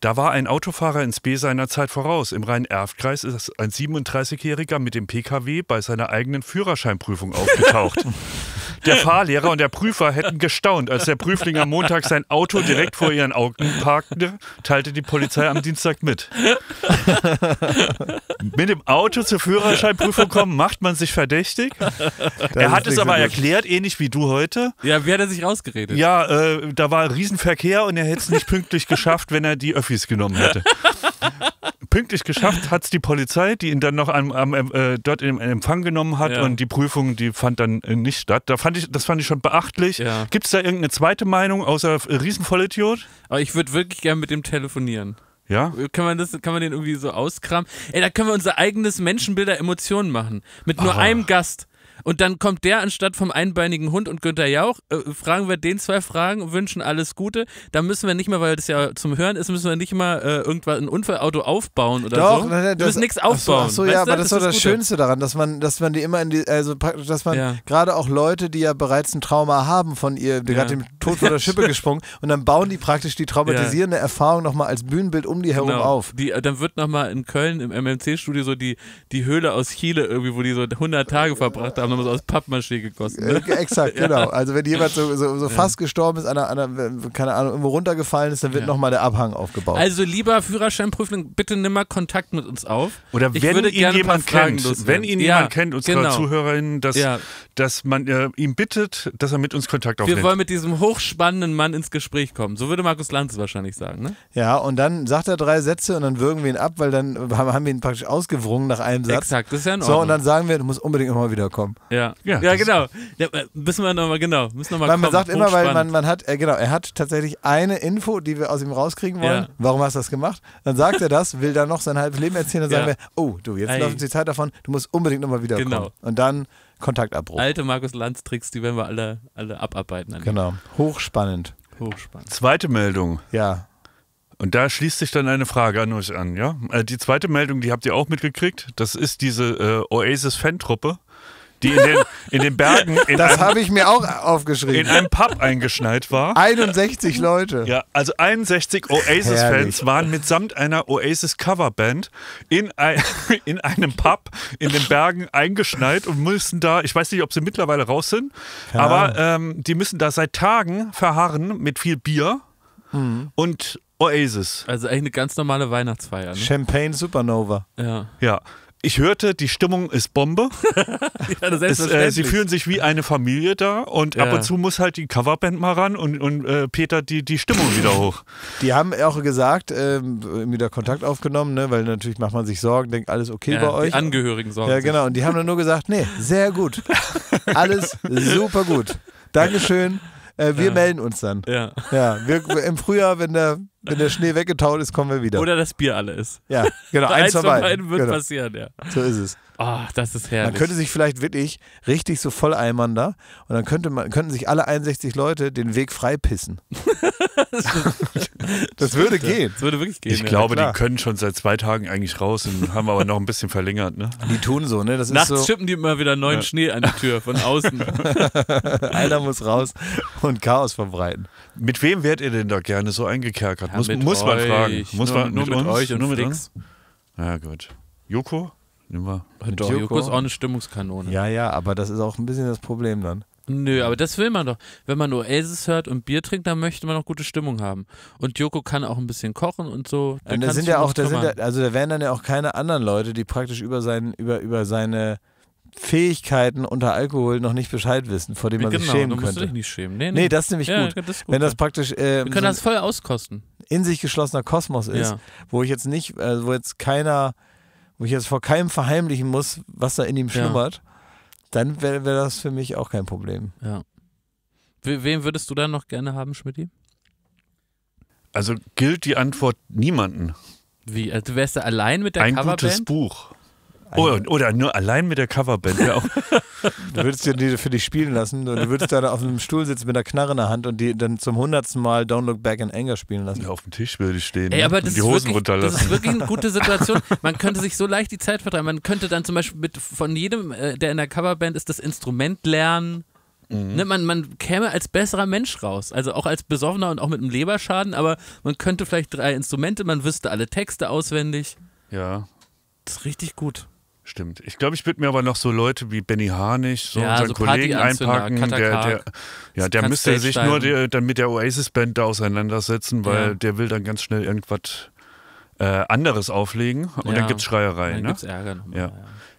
Da war ein Autofahrer ins B seiner Zeit voraus. Im Rhein-Erft-Kreis ist ein 37-Jähriger mit dem PKW bei seiner eigenen Führerscheinprüfung aufgetaucht. Der Fahrlehrer und der Prüfer hätten gestaunt, als der Prüfling am Montag sein Auto direkt vor ihren Augen parkte, teilte die Polizei am Dienstag mit. mit dem Auto zur Führerscheinprüfung kommen, macht man sich verdächtig. Das er hat es aber erklärt, ähnlich wie du heute. Ja, wie hat er sich rausgeredet? Ja, äh, da war Riesenverkehr und er hätte es nicht pünktlich geschafft, wenn er die Öffis genommen hätte. Pünktlich geschafft hat es die Polizei, die ihn dann noch am, am, äh, dort in Empfang genommen hat ja. und die Prüfung, die fand dann äh, nicht statt. Da fand ich, das fand ich schon beachtlich. Ja. Gibt es da irgendeine zweite Meinung außer äh, Riesenvollidiot? Aber ich würde wirklich gerne mit dem telefonieren. Ja? Kann man, das, kann man den irgendwie so auskramen? Ey, da können wir unser eigenes Menschenbilder Emotionen machen. Mit nur ah. einem Gast. Und dann kommt der anstatt vom einbeinigen Hund und Günther Jauch, äh, fragen wir den zwei Fragen wünschen alles Gute. Da müssen wir nicht mal, weil das ja zum Hören ist, müssen wir nicht mal äh, irgendwas, ein Unfallauto aufbauen oder Doch, so. Doch, du müssen nichts aufbauen. Ach so, ach so ja, du? aber das, das ist doch das, das Schönste daran, dass man, dass man die immer in die, also praktisch, dass man ja. gerade auch Leute, die ja bereits ein Trauma haben von ihr, die ja. gerade dem Tod von der Schippe gesprungen und dann bauen die praktisch die traumatisierende ja. Erfahrung nochmal als Bühnenbild um die herum genau. auf. Die, äh, dann wird nochmal in Köln im MMC-Studio so die, die Höhle aus Chile irgendwie, wo die so 100 Tage verbracht haben haben, nochmal so aus Pappmaschee gekostet. Ne? Äh, exakt, genau. Also wenn jemand so, so, so fast gestorben ist, einer, einer, keine Ahnung, irgendwo runtergefallen ist, dann wird ja. nochmal der Abhang aufgebaut. Also lieber Führerscheinprüfling, bitte nimm mal Kontakt mit uns auf. Oder ich wenn ihn jemand kennt, wenn ihn jemand kennt, unsere genau. ZuhörerInnen, dass, dass man äh, ihm bittet, dass er mit uns Kontakt aufnimmt. Wir wollen mit diesem hochspannenden Mann ins Gespräch kommen. So würde Markus Lanz wahrscheinlich sagen, ne? Ja, und dann sagt er drei Sätze und dann würgen wir ihn ab, weil dann haben wir ihn praktisch ausgewrungen nach einem Satz. Exakt, das ist ja in Ordnung. So, und dann sagen wir, du musst unbedingt immer wieder kommen. Ja, ja, ja genau. Ja, äh, müssen wir nochmal, genau. Müssen noch mal man, kommen. man sagt immer, weil man, man hat, äh, genau, er hat tatsächlich eine Info, die wir aus ihm rauskriegen wollen. Ja. Warum hast du das gemacht? Dann sagt er das, will dann noch sein halbes Leben erzählen, dann sagen wir, oh, du, jetzt Ei. läuft uns die Zeit davon, du musst unbedingt nochmal wiederkommen. Genau. Und dann Kontaktabbruch. Alte Markus Lanz-Tricks, die werden wir alle, alle abarbeiten. Genau. Hochspannend. Hochspannend. Zweite Meldung. Ja. Und da schließt sich dann eine Frage an euch an, ja? Äh, die zweite Meldung, die habt ihr auch mitgekriegt, das ist diese äh, Oasis-Fan-Truppe, die in den, in den Bergen. In das habe ich mir auch aufgeschrieben. In einem Pub eingeschneit war. 61 Leute. Ja, also 61 Oasis-Fans waren mitsamt einer Oasis-Coverband in, ein, in einem Pub in den Bergen eingeschneit und müssen da, ich weiß nicht, ob sie mittlerweile raus sind, ja. aber ähm, die müssen da seit Tagen verharren mit viel Bier. Mhm. Und Oasis. Also eigentlich eine ganz normale Weihnachtsfeier. Ne? Champagne Supernova. Ja. Ja ich hörte, die Stimmung ist Bombe. ja, es, äh, sie fühlen sich wie eine Familie da und ja. ab und zu muss halt die Coverband mal ran und, und äh, Peter die, die Stimmung wieder hoch. Die haben auch gesagt, äh, wieder Kontakt aufgenommen, ne, weil natürlich macht man sich Sorgen, denkt, alles okay ja, bei euch. Die Angehörigen sorgen. Ja, genau. Und die haben dann nur gesagt, nee, sehr gut. Alles super gut. Dankeschön. Äh, wir melden uns dann. Ja. ja wir, Im Frühjahr, wenn der wenn der Schnee weggetaut ist, kommen wir wieder. Oder das Bier alle ist. Ja, genau. eins von beiden wird genau. passieren, ja. So ist es. Ah, oh, das ist herrlich. Man könnte sich vielleicht wirklich richtig so voll eimern da und dann könnte man, könnten sich alle 61 Leute den Weg freipissen. das, das würde gehen. Das würde wirklich gehen. Ich ja, glaube, klar. die können schon seit zwei Tagen eigentlich raus und haben aber noch ein bisschen verlängert. Ne? Die tun so, ne? Das Nachts so. schippen die immer wieder neuen ja. Schnee an die Tür von außen. Einer muss raus und Chaos verbreiten. Mit wem werdet ihr denn da gerne so eingekerkert? Ja, muss, muss man fragen. Muss nur, man, nur mit, mit euch und nur mit uns? Ja, gut. Joko? Nehmen wir. Doch, Joko. Joko ist auch eine Stimmungskanone. Ja, ja, aber das ist auch ein bisschen das Problem dann. Nö, aber das will man doch. Wenn man Oasis hört und Bier trinkt, dann möchte man auch gute Stimmung haben. Und Joko kann auch ein bisschen kochen und so. und da sind ja auch, da sind ja, also da wären dann ja auch keine anderen Leute, die praktisch über seinen, über, über seine Fähigkeiten unter Alkohol noch nicht Bescheid wissen, vor dem man genau, sich schämen könnte. Genau, nicht schämen. Nee, nee. nee, das ist nämlich ja, gut. Das ist gut. Wenn das praktisch äh, Wir können ähm, so das voll auskosten. in sich geschlossener Kosmos ist, ja. wo ich jetzt nicht, äh, wo jetzt keiner wo ich jetzt vor keinem verheimlichen muss, was da in ihm schlummert, ja. dann wäre wär das für mich auch kein Problem. Ja. Wen würdest du dann noch gerne haben, Schmidt? Also gilt die Antwort niemanden. Wie? Also wärst du allein mit der Ein Coverband? Ein gutes Buch. Oh, oder nur allein mit der Coverband. Ja auch. du würdest dir die für dich spielen lassen. Du würdest da auf einem Stuhl sitzen mit einer Knarre in der Hand und die dann zum hundertsten Mal Don't Look Back in Anger spielen lassen. Ja, auf dem Tisch würde ich stehen Ey, ne? aber und die Hosen wirklich, runterlassen. Das ist wirklich eine gute Situation. Man könnte sich so leicht die Zeit vertreiben. Man könnte dann zum Beispiel mit, von jedem, äh, der in der Coverband ist, das Instrument lernen. Mhm. Ne, man, man käme als besserer Mensch raus. Also auch als Besoffener und auch mit einem Leberschaden, aber man könnte vielleicht drei Instrumente, man wüsste alle Texte auswendig. Ja. Das ist richtig gut. Stimmt. Ich glaube, ich würde mir aber noch so Leute wie Benny Harnig, so ja, unseren so Kollegen einpacken. Der, der, ja, der müsste sich nur die, dann mit der Oasis-Band da auseinandersetzen, weil ja. der will dann ganz schnell irgendwas äh, anderes auflegen und ja. dann es Schreiereien. Dann ne? gibt's Ärger nochmal, ja.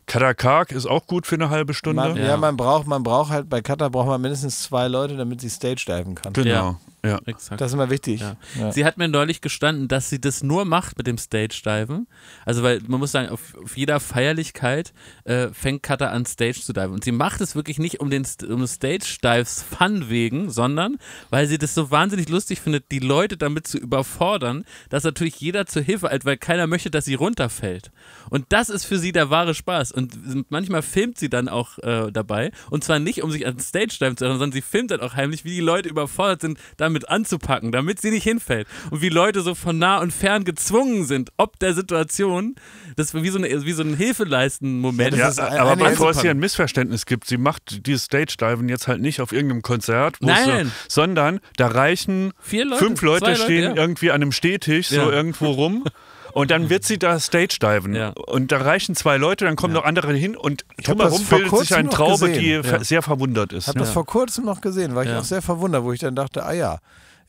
Katakark ist auch gut für eine halbe Stunde. Man, ja. ja. man braucht, man braucht halt bei Kata braucht man mindestens zwei Leute, damit sie stage diven kann. Genau. Ja, exakt. Das ist immer wichtig. Ja. Ja. Sie hat mir neulich gestanden, dass sie das nur macht mit dem Stage-Diven. Also, weil man muss sagen, auf, auf jeder Feierlichkeit äh, fängt Cutter an, Stage zu diven. Und sie macht es wirklich nicht um den um Stage-Dives Fun wegen, sondern weil sie das so wahnsinnig lustig findet, die Leute damit zu überfordern, dass natürlich jeder zur Hilfe eilt, also, weil keiner möchte, dass sie runterfällt. Und das ist für sie der wahre Spaß. Und manchmal filmt sie dann auch äh, dabei. Und zwar nicht, um sich an Stage-Diven zu erinnern, sondern sie filmt dann auch heimlich, wie die Leute überfordert sind, damit damit anzupacken, damit sie nicht hinfällt. Und wie Leute so von nah und fern gezwungen sind, ob der Situation, das ist wie so, eine, wie so ein Hilfeleisten-Moment. Ja, aber bevor es hier ein Missverständnis gibt, sie macht dieses Stage-Diven jetzt halt nicht auf irgendeinem Konzert, Nein. So, sondern da reichen Leute, fünf Leute, Leute stehen ja. irgendwie an einem Stehtisch ja. so irgendwo rum. Und dann wird sie da stage diven. Ja. Und da reichen zwei Leute, dann kommen noch andere hin und drumherum bildet sich eine Traube, gesehen. die sehr verwundert ist. Ich habe das ne? vor kurzem noch gesehen, war ich auch sehr verwundert, wo ich dann dachte, ah ja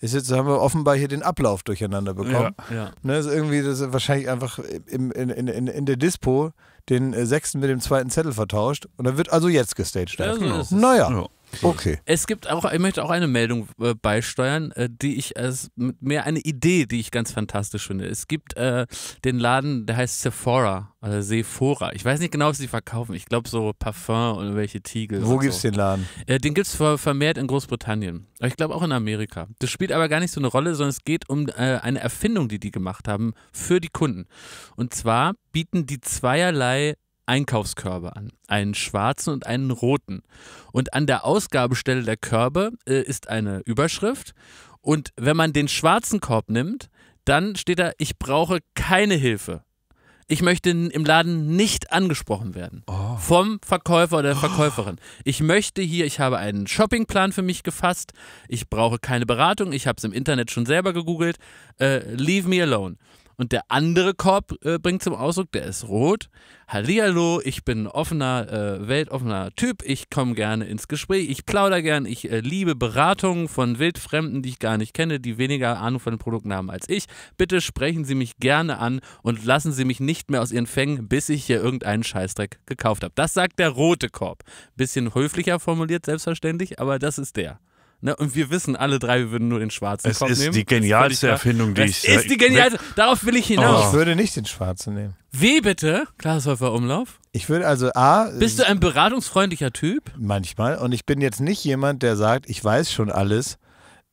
ist jetzt, haben wir offenbar hier den Ablauf durcheinander bekommen. Ja, ja. Ne, also irgendwie, das ist wahrscheinlich einfach im, in, in, in, in der Dispo den äh, sechsten mit dem zweiten Zettel vertauscht und dann wird also jetzt gestaged. Ja, so genau. Naja. Ja. Okay. Es gibt auch, ich möchte auch eine Meldung äh, beisteuern, äh, die ich als mehr eine Idee, die ich ganz fantastisch finde. Es gibt äh, den Laden, der heißt Sephora, also Sephora. Ich weiß nicht genau, was sie verkaufen. Ich glaube so Parfum und welche Tiegel. Wo gibt's so. den Laden? Äh, den gibt's ver vermehrt in Großbritannien. Aber ich glaube auch in Amerika. Das spielt aber gar nicht so eine Rolle, sondern es geht um äh, eine Erfindung, die die gemacht haben für die Kunden. Und zwar bieten die zweierlei Einkaufskörbe an, einen schwarzen und einen roten. Und an der Ausgabestelle der Körbe äh, ist eine Überschrift. Und wenn man den schwarzen Korb nimmt, dann steht da, ich brauche keine Hilfe. Ich möchte im Laden nicht angesprochen werden. Oh. Vom Verkäufer oder der Verkäuferin. Ich möchte hier, ich habe einen Shoppingplan für mich gefasst. Ich brauche keine Beratung. Ich habe es im Internet schon selber gegoogelt. Äh, leave me alone. Und der andere Korb äh, bringt zum Ausdruck, der ist rot. Hallihallo, ich bin ein offener, äh, weltoffener Typ. Ich komme gerne ins Gespräch. Ich plaudere gerne. Ich äh, liebe Beratungen von Wildfremden, die ich gar nicht kenne, die weniger Ahnung von den Produkten haben als ich. Bitte sprechen Sie mich gerne an und lassen Sie mich nicht mehr aus Ihren Fängen, bis ich hier irgendeinen Scheißdreck gekauft habe. Das sagt der rote Korb. Bisschen höflicher formuliert, selbstverständlich, aber das ist der. Ne? Und wir wissen alle drei, wir würden nur den schwarzen es Kopf nehmen. Es ist die genialste Erfindung, die ich. Es ist die genialste. Darauf will ich hinaus. Oh. Ich würde nicht den schwarzen nehmen. Wie bitte? Glashäufer Umlauf. Ich würde also A. Bist du ein beratungsfreundlicher Typ? Manchmal. Und ich bin jetzt nicht jemand, der sagt, ich weiß schon alles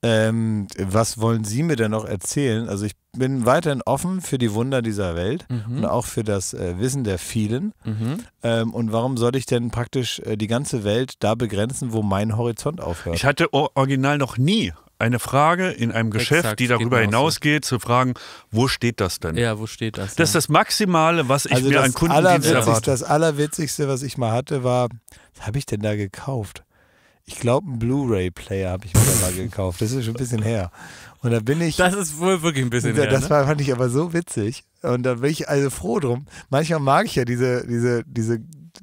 ähm, was wollen Sie mir denn noch erzählen? Also ich bin weiterhin offen für die Wunder dieser Welt mhm. und auch für das äh, Wissen der vielen. Mhm. Ähm, und warum soll ich denn praktisch äh, die ganze Welt da begrenzen, wo mein Horizont aufhört? Ich hatte original noch nie eine Frage in einem Geschäft, Exakt, die darüber genau hinausgeht, so. zu fragen, wo steht das denn? Ja, wo steht das? Denn? Das ist das Maximale, was ich also mir an Kundendienst erwarte. Das Allerwitzigste, was ich mal hatte, war, was habe ich denn da gekauft? ich glaube, einen Blu-ray-Player habe ich mir da mal gekauft. Das ist schon ein bisschen her. Und da bin ich. Das ist wohl wirklich ein bisschen her. Das ne? war, fand ich aber so witzig. Und da bin ich also froh drum. Manchmal mag ich ja diese, diese, diese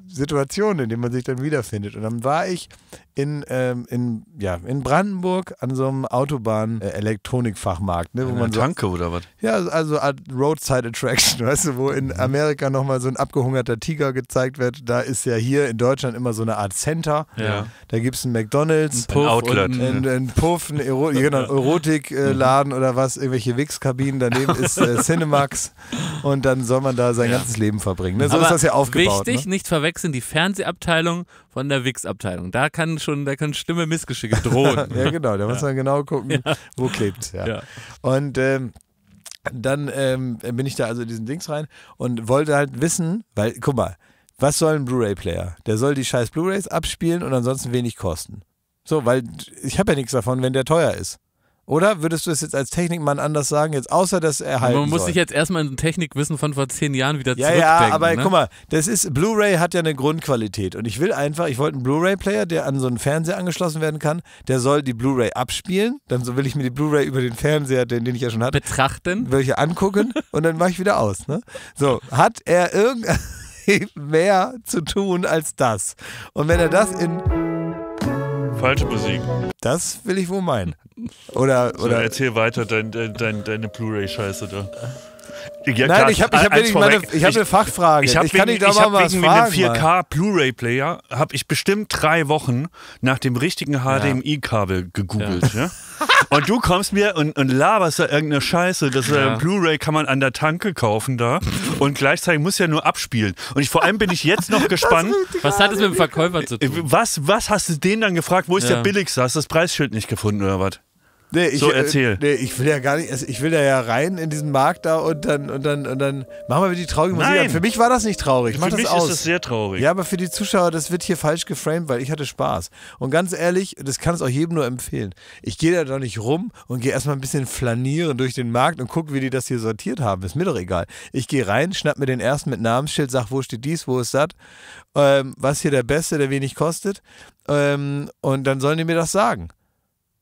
Situationen, in denen man sich dann wiederfindet. Und dann war ich in, ähm, in, ja, in Brandenburg an so einem Autobahn-Elektronikfachmarkt. Äh, ne, wo man Tanke sagt, oder was? Ja, also, also Roadside Attraction, weißt du, wo in mhm. Amerika nochmal so ein abgehungerter Tiger gezeigt wird. Da ist ja hier in Deutschland immer so eine Art Center. Ja. Da gibt es ein McDonalds, ein Puff, ein Outlet, und ein, ein Puff, ein Ero genau, Erotikladen mhm. oder was, irgendwelche Wix-Kabinen. Daneben ist äh, Cinemax und dann soll man da sein ja. ganzes Leben verbringen. Ne? So Aber ist das ja aufgebaut. Wichtig, ne? nicht verwechseln verwechseln die Fernsehabteilung von der Wix-Abteilung. Da kann schon, da können schlimme Missgeschicke drohen. ja, genau, da muss man genau gucken, wo klebt. Ja. Und ähm, dann ähm, bin ich da also in diesen Dings rein und wollte halt wissen, weil, guck mal, was soll ein Blu-ray-Player? Der soll die scheiß Blu-rays abspielen und ansonsten wenig kosten. So, weil ich habe ja nichts davon, wenn der teuer ist. Oder würdest du es jetzt als Technikmann anders sagen, jetzt außer dass er halt. Man muss soll. sich jetzt erstmal ein Technikwissen von vor zehn Jahren wieder ja, zurückdenken. Ja, aber ne? guck mal, das ist, Blu-ray hat ja eine Grundqualität. Und ich will einfach, ich wollte einen Blu-ray-Player, der an so einen Fernseher angeschlossen werden kann, der soll die Blu-ray abspielen. Dann so will ich mir die Blu-ray über den Fernseher, den, den ich ja schon hatte. Betrachten. Will ich ja angucken und dann mache ich wieder aus. Ne? So, hat er irgend mehr zu tun als das? Und wenn er das in falsche Musik. Das will ich wohl meinen. Oder, so, erzähl weiter dein, dein, dein, deine Blu-ray-Scheiße da. Ja, Nein, klar, ich habe hab wirklich meine, ich habe eine Fachfrage. Ich, ich, ich wegen, kann nicht da ich mal was wegen fragen, dem 4K Blu-ray Player habe ich bestimmt drei Wochen nach dem richtigen HDMI-Kabel gegoogelt. Ja. Ja? Und du kommst mir und, und laberst da irgendeine Scheiße, dass äh, ja. Blu-ray kann man an der Tanke kaufen da und gleichzeitig muss ja nur abspielen. Und ich, vor allem bin ich jetzt noch gespannt. was hat es mit dem Verkäufer zu tun? Was, was hast du den dann gefragt? Wo ist der billigste? Hast du das Preisschild nicht gefunden oder was? Nee, ich, so äh, erzähl. Nee, ich will ja gar nicht, ich will ja, ja rein in diesen Markt da und dann und dann und dann machen wir die traurige Musik Nein. an. Für mich war das nicht traurig. für mich aus. ist das sehr traurig. Ja, aber für die Zuschauer, das wird hier falsch geframed, weil ich hatte Spaß. Und ganz ehrlich, das kann es auch jedem nur empfehlen. Ich gehe da doch nicht rum und gehe erstmal ein bisschen flanieren durch den Markt und gucke, wie die das hier sortiert haben. Ist mir doch egal. Ich gehe rein, schnapp mir den ersten mit Namensschild, sag, wo steht dies, wo ist das, ähm, was hier der Beste, der wenig kostet. Ähm, und dann sollen die mir das sagen.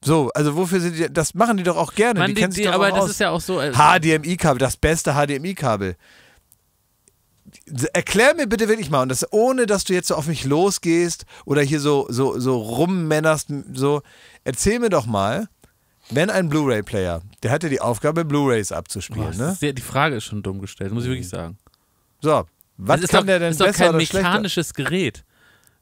So, also wofür sind die, das machen die doch auch gerne. Man, die, die kennen sich die, doch aber auch das aus. ist ja auch so. Also äh, HDMI-Kabel, das beste HDMI-Kabel. Erklär mir bitte wirklich mal, und das ohne, dass du jetzt so auf mich losgehst oder hier so, so, so rummännerst, so, erzähl mir doch mal, wenn ein Blu-ray-Player, der hatte die Aufgabe, Blu-rays abzuspielen, Boah, ne? Sehr, die Frage ist schon dumm gestellt, muss ich wirklich sagen. So, was kann doch, der denn Das ist doch kein mechanisches Gerät.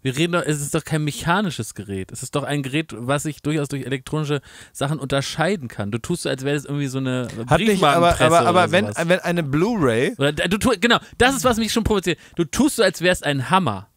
Wir reden doch, es ist doch kein mechanisches Gerät. Es ist doch ein Gerät, was sich durchaus durch elektronische Sachen unterscheiden kann. Du tust so, als wäre es irgendwie so eine Hat nicht, aber, aber, aber wenn, wenn eine Blu-ray. genau, das ist, was mich schon provoziert. Du tust so, als wäre es ein Hammer.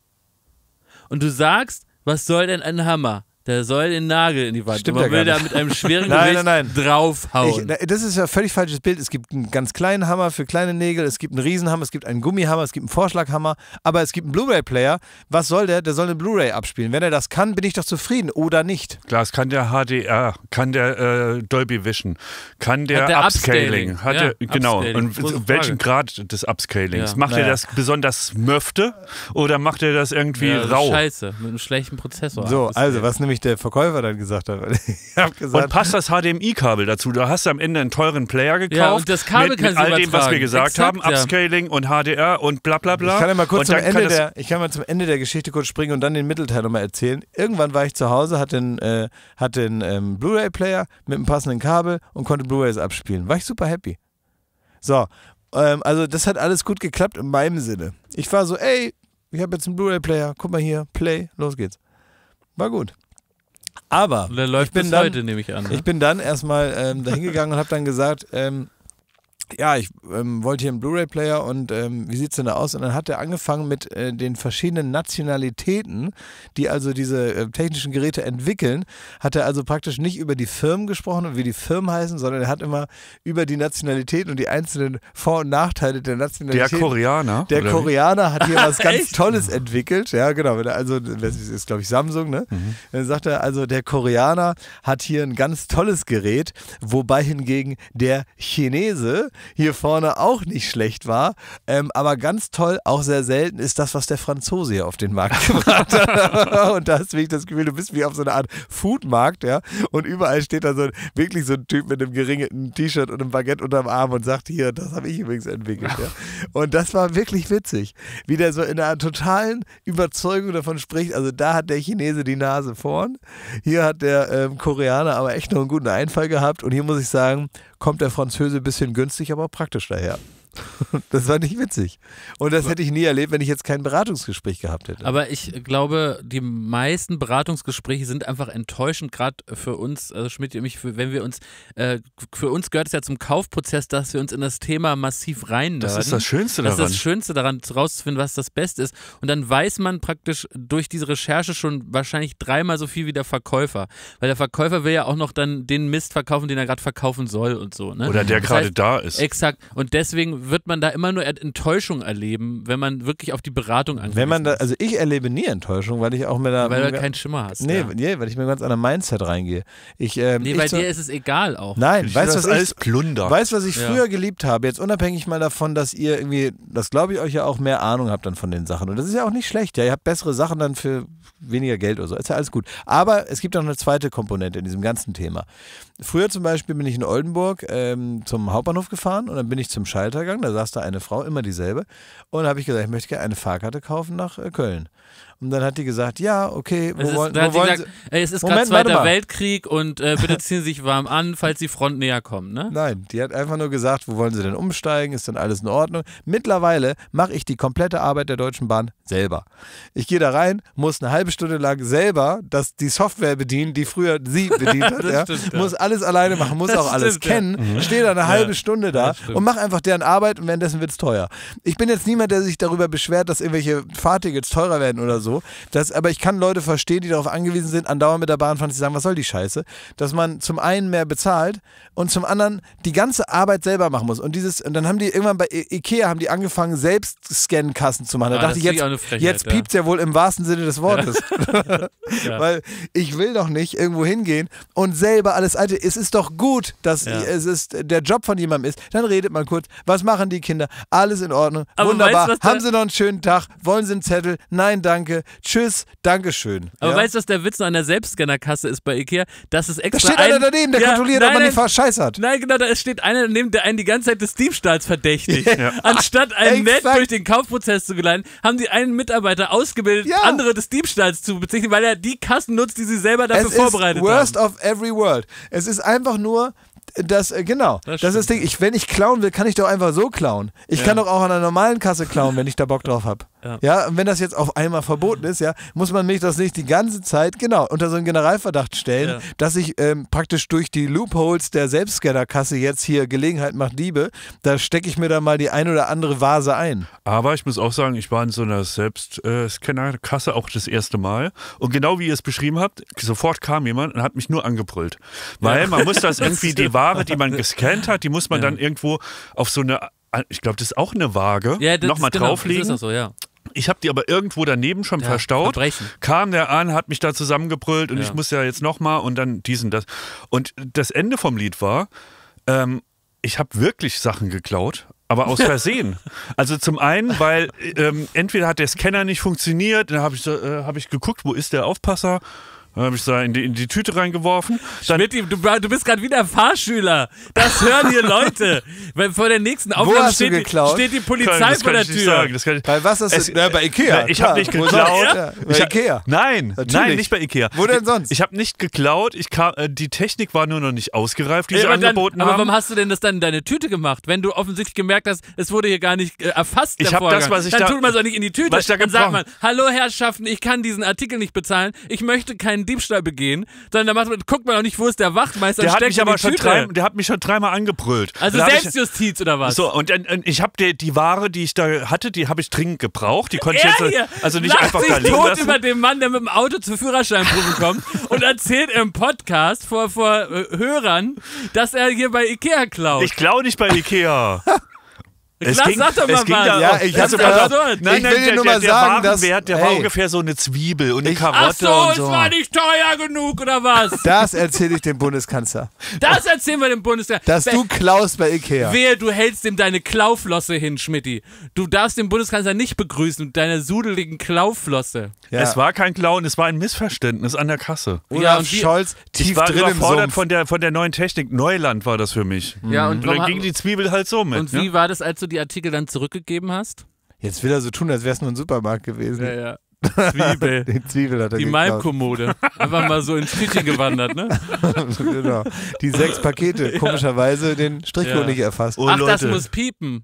Und du sagst, was soll denn ein Hammer? der soll den Nagel in die Wand. Stimmt man will da mit einem schweren nein, Gewicht nein, nein. draufhauen. Ich, das ist ja ein völlig falsches Bild. Es gibt einen ganz kleinen Hammer für kleine Nägel, es gibt einen Riesenhammer, es gibt einen Gummihammer, es gibt einen Vorschlaghammer, aber es gibt einen Blu-ray-Player. Was soll der? Der soll eine Blu-ray abspielen. Wenn er das kann, bin ich doch zufrieden oder nicht. Klar, es kann der HDR, kann der äh, Dolby Vision, kann der, der Upscaling, Upscaling. Ja, der, genau. Upscaling. Und welchen Grad des Upscalings? Ja. Macht naja. er das besonders möfte oder macht er das irgendwie ja, das rau? Scheiße, mit einem schlechten Prozessor. So, also was nämlich ich der Verkäufer dann gesagt habe. hab gesagt, und passt das HDMI-Kabel dazu. Da hast du am Ende einen teuren Player gekauft. Ja, und das Kabel mit, mit all dem, was wir gesagt Exakt, haben, Upscaling ja. und HDR und bla bla bla. Ich kann ja mal kurz zum Ende, der, ich kann mal zum Ende der Geschichte kurz springen und dann den Mittelteil nochmal erzählen. Irgendwann war ich zu Hause, hatte einen, äh, hatte einen ähm, Blu-ray-Player mit einem passenden Kabel und konnte Blu-rays abspielen. War ich super happy. So, ähm, also das hat alles gut geklappt in meinem Sinne. Ich war so, ey, ich habe jetzt einen Blu-ray-Player, guck mal hier, Play, los geht's. War gut. Aber. Und der läuft ich bin bis dann, heute, nehme ich an. Ne? Ich bin dann erstmal ähm, dahingegangen und habe dann gesagt, ähm, ja, ich ähm, wollte hier einen Blu-ray-Player und ähm, wie es denn da aus? Und dann hat er angefangen mit äh, den verschiedenen Nationalitäten, die also diese äh, technischen Geräte entwickeln, hat er also praktisch nicht über die Firmen gesprochen und wie die Firmen heißen, sondern er hat immer über die Nationalitäten und die einzelnen Vor- und Nachteile der Nationalität. Der Koreaner. Der Koreaner hat hier was ganz Tolles entwickelt. Ja, genau. Also, das ist, glaube ich, Samsung, ne? Mhm. Dann sagt er, also der Koreaner hat hier ein ganz tolles Gerät, wobei hingegen der Chinese hier vorne auch nicht schlecht war. Ähm, aber ganz toll, auch sehr selten, ist das, was der Franzose hier auf den Markt gebracht hat. und da hast du wirklich das Gefühl, du bist wie auf so einer Art Foodmarkt, ja. Und überall steht da so ein, wirklich so ein Typ mit einem geringelten T-Shirt und einem Baguette unterm Arm und sagt, hier, das habe ich übrigens entwickelt. Ja? Und das war wirklich witzig, wie der so in einer totalen Überzeugung davon spricht. Also da hat der Chinese die Nase vorn, hier hat der ähm, Koreaner aber echt noch einen guten Einfall gehabt. Und hier muss ich sagen, kommt der Französe ein bisschen günstig, aber praktisch daher. Das war nicht witzig. Und das hätte ich nie erlebt, wenn ich jetzt kein Beratungsgespräch gehabt hätte. Aber ich glaube, die meisten Beratungsgespräche sind einfach enttäuschend, gerade für uns, also Schmidt und mich, wenn wir uns, äh, für uns gehört es ja zum Kaufprozess, dass wir uns in das Thema massiv rein Das ist das Schönste daran. Das ist das Schönste daran, rauszufinden, was das Beste ist. Und dann weiß man praktisch durch diese Recherche schon wahrscheinlich dreimal so viel wie der Verkäufer. Weil der Verkäufer will ja auch noch dann den Mist verkaufen, den er gerade verkaufen soll und so. Ne? Oder der gerade da ist. Exakt. Und deswegen wird man da immer nur Enttäuschung erleben, wenn man wirklich auf die Beratung angeht. Wenn man da, also ich erlebe nie Enttäuschung, weil ich auch mir da. Weil du halt keinen Schimmer hast. Nee, ja. nee, weil ich mir ganz an einem Mindset reingehe. Ich, ähm, nee, bei so, dir ist es egal auch. Nein, ich weißt du, was alles ich, Plunder. Weißt was ich ja. früher geliebt habe? Jetzt unabhängig mal davon, dass ihr irgendwie, das glaube ich euch ja auch mehr Ahnung habt dann von den Sachen. Und das ist ja auch nicht schlecht. Ja, ihr habt bessere Sachen dann für weniger Geld oder so. Ist ja alles gut. Aber es gibt auch eine zweite Komponente in diesem ganzen Thema. Früher zum Beispiel bin ich in Oldenburg ähm, zum Hauptbahnhof gefahren und dann bin ich zum Schalter gegangen, da saß da eine Frau, immer dieselbe, und habe ich gesagt, ich möchte gerne eine Fahrkarte kaufen nach äh, Köln. Und dann hat die gesagt, ja, okay, wo, es ist, wo, wo gesagt, Sie? es ist gerade Zweiter Weltkrieg und äh, bitte ziehen Sie sich warm an, falls die Front näher kommt, ne? Nein, die hat einfach nur gesagt, wo wollen Sie denn umsteigen? Ist denn alles in Ordnung? Mittlerweile mache ich die komplette Arbeit der Deutschen Bahn selber. Ich gehe da rein, muss eine halbe Stunde lang selber das, die Software bedienen, die früher sie bedient hat. ja? muss alles alleine machen, muss das auch stimmt, alles kennen, ja. Mhm. stehe da eine halbe ja, Stunde da und mache einfach deren Arbeit und währenddessen wird es teuer. Ich bin jetzt niemand, der sich darüber beschwert, dass irgendwelche Fahrtickets teurer werden oder so so. Das, aber ich kann Leute verstehen, die darauf angewiesen sind, andauernd mit der Bahnfahrt zu sagen, was soll die Scheiße? Dass man zum einen mehr bezahlt und zum anderen die ganze Arbeit selber machen muss. Und dieses, und dann haben die irgendwann bei Ikea haben die angefangen, selbst Scan-Kassen zu machen. Da ja, ah, dachte ich, jetzt, Frechheit, jetzt ja. piept ja wohl im wahrsten Sinne des Wortes. ja. Weil ich will doch nicht irgendwo hingehen und selber alles alte. Es ist doch gut, dass es ist, der Job von jemandem ist. Dann redet man kurz, was machen die Kinder? Alles in Ordnung, aber wunderbar. Weißt, haben sie noch einen schönen Tag? Wollen sie einen Zettel? Nein, danke tschüss, Dankeschön. Aber ja? weißt du, was der Witz an der Selbstscannerkasse ist bei Ikea? Das ist extra. Da steht einer daneben, der ja, kontrolliert, nein, ob man nein, die Verscheiß hat. Nein, genau, da steht einer daneben, der einen die ganze Zeit des Diebstahls verdächtigt. Ja. Anstatt einen nett durch den Kaufprozess zu geleiten, haben die einen Mitarbeiter ausgebildet, andere des Diebstahls zu bezichtigen, weil er die Kassen nutzt, die sie selber dafür es vorbereitet ist worst haben. Worst of every world. Es ist einfach nur das, äh, genau, das, das, ist das Ding. Ich, wenn ich klauen will, kann ich doch einfach so klauen. Ich ja. kann doch auch an einer normalen Kasse klauen, wenn ich da Bock drauf habe. Ja. ja, und wenn das jetzt auf einmal verboten ist, ja, muss man mich das nicht die ganze Zeit, genau, unter so einen Generalverdacht stellen, ja. dass ich ähm, praktisch durch die Loopholes der Selbstscannerkasse jetzt hier Gelegenheit macht Liebe, da stecke ich mir dann mal die ein oder andere Vase ein. Aber ich muss auch sagen, ich war in so einer Selbstscannerkasse auch das erste Mal und genau wie ihr es beschrieben habt, sofort kam jemand und hat mich nur angebrüllt. Weil ja. man muss das irgendwie, die Ware, die man gescannt hat, die muss man dann irgendwo auf so eine ich glaube, das ist auch eine Waage. Ja, das Nochmal ist, genau, drauflegen. Das ist so, ja. Ich habe die aber irgendwo daneben schon ja, verstaut. Verbrechen. Kam der an, hat mich da zusammengebrüllt und ja. ich muss ja jetzt nochmal und dann diesen, das. Und das Ende vom Lied war, ähm, ich habe wirklich Sachen geklaut, aber aus Versehen. also zum einen, weil ähm, entweder hat der Scanner nicht funktioniert, dann habe ich, äh, hab ich geguckt, wo ist der Aufpasser dann habe ich es in die, in die, Tüte reingeworfen. Schmidt, du, du, bist gerade wieder Fahrschüler. Das hören hier Leute. Weil vor der nächsten Aufnahme steht, steht, die Polizei vor der Tür. bei was hast du? Na, bei Ikea. ich habe nicht geklaut. Ja, bei ich, Ikea. Nein, nein, nicht bei Ikea. Wo denn sonst? Ich, ich habe nicht geklaut. Ich kam, äh, die Technik war nur noch nicht ausgereift, die ja, äh, sie angeboten dann, haben. Aber warum hast du denn das dann in deine Tüte gemacht, wenn du offensichtlich gemerkt hast, es wurde hier gar nicht äh, erfasst? Ich habe das, was ich dann da. tut man es auch nicht in die Tüte. da dann sagt man: Hallo Herrschaften, ich kann diesen Artikel nicht bezahlen. Ich möchte keinen einen Diebstahl begehen, sondern da man, guckt man auch nicht, wo ist der Wachtmeister der hat mich aber schon drei, Der hat mich schon dreimal angebrüllt. Also Selbstjustiz ich, oder was? So, und, und, und ich habe die, die, Ware, die ich da hatte, die habe ich dringend gebraucht. Die konnte er ich jetzt also nicht einfach sich da liegen tot lassen. über den Mann, der mit dem Auto zur Führerscheinprüfung kommt und erzählt im Podcast vor, vor äh, Hörern, dass er hier bei Ikea klaut. Ich klaue nicht bei Ikea. Es Klar, ging, sag doch mal es ging was. Da, ja, ich hatte mal nein, nein, ich will dir nur mal der, der sagen, dass, der hey, war ungefähr so eine Zwiebel und eine Karotte so, und so. es war nicht teuer genug oder was? Das erzähle ich dem Bundeskanzler. Das erzählen wir dem Bundeskanzler. Dass du klaust bei Ikea. Wehe, du hältst ihm deine Klauflosse hin, Schmidti. Du darfst den Bundeskanzler nicht begrüßen mit deiner sudeligen Klaufflosse. Ja. Es war kein Klauen, es war ein Missverständnis an der Kasse. Olaf ja, und Scholz tief war drin überfordert im Sumpf. Von, der, von der neuen Technik. Neuland war das für mich. Ja, und, und dann ging die Zwiebel halt so mit. Und wie ne? war das, als du die Artikel dann zurückgegeben hast? Jetzt will er so tun, als wäre es nur ein Supermarkt gewesen. Ja, ja. Zwiebel. die Zwiebel hat er Die Malmkommode. Einfach mal so ins Küchen gewandert, ne? genau. Die sechs Pakete, komischerweise den Strichcode ja. nicht erfasst. Oh, Ach, Leute. das muss piepen.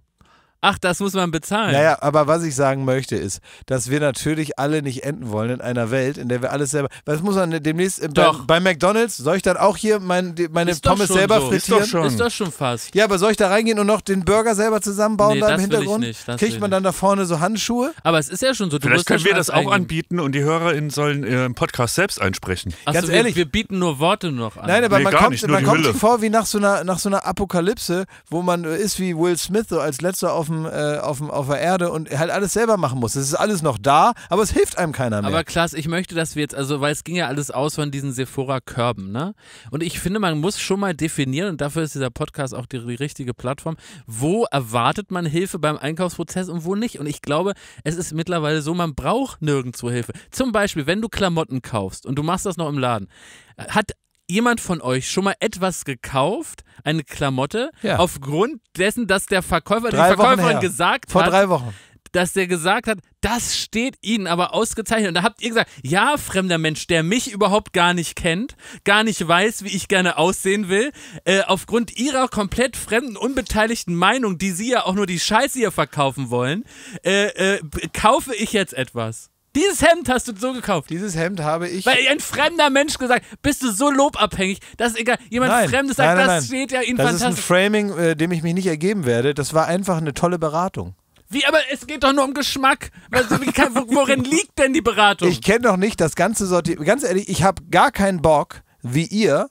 Ach, das muss man bezahlen. Naja, aber was ich sagen möchte ist, dass wir natürlich alle nicht enden wollen in einer Welt, in der wir alles selber. Was muss man demnächst äh, Doch. bei, bei, McDonalds? Soll ich dann auch hier mein, die, meine ist Pommes selber so. frittieren? Ist doch, schon. ist doch schon fast. Ja, aber soll ich da reingehen und noch den Burger selber zusammenbauen nee, da im Hintergrund? Will ich nicht, Kriegt man dann da vorne so Handschuhe? Aber es ist ja schon so. Du Vielleicht können wir das auch anbieten und die HörerInnen sollen äh, ihren Podcast selbst einsprechen. Ach Ganz so, ehrlich, wir, wir, bieten nur Worte noch an. Nein, aber nee, man kommt, nicht, man kommt vor wie nach so, einer, nach so einer Apokalypse, wo man äh, ist wie Will Smith so als letzter auf dem dem, äh, auf, dem, auf der Erde und halt alles selber machen muss. Es ist alles noch da, aber es hilft einem keiner mehr. Aber Klaas, ich möchte, dass wir jetzt, also weil es ging ja alles aus von diesen Sephora-Körben, ne? Und ich finde, man muss schon mal definieren, und dafür ist dieser Podcast auch die, die richtige Plattform, wo erwartet man Hilfe beim Einkaufsprozess und wo nicht. Und ich glaube, es ist mittlerweile so, man braucht nirgendwo Hilfe. Zum Beispiel, wenn du Klamotten kaufst und du machst das noch im Laden, hat jemand von euch schon mal etwas gekauft, eine Klamotte, ja. aufgrund dessen, dass der Verkäufer, drei die Verkäuferin gesagt Vor hat, drei Wochen dass der gesagt hat, das steht Ihnen aber ausgezeichnet. Und da habt ihr gesagt, ja, fremder Mensch, der mich überhaupt gar nicht kennt, gar nicht weiß, wie ich gerne aussehen will, äh, aufgrund ihrer komplett fremden, unbeteiligten Meinung, die sie ja auch nur die Scheiße hier verkaufen wollen, äh, äh, kaufe ich jetzt etwas. Dieses Hemd hast du so gekauft. Dieses Hemd habe ich. Weil ein fremder Mensch gesagt, bist du so lobabhängig, dass egal. Jemand nein, Fremdes sagt, nein, nein, das steht ja in das Das ist ein Framing, äh, dem ich mich nicht ergeben werde. Das war einfach eine tolle Beratung. Wie, aber es geht doch nur um Geschmack. Also, kann, worin liegt denn die Beratung? Ich kenne doch nicht das ganze Sortiment. Ganz ehrlich, ich habe gar keinen Bock, wie ihr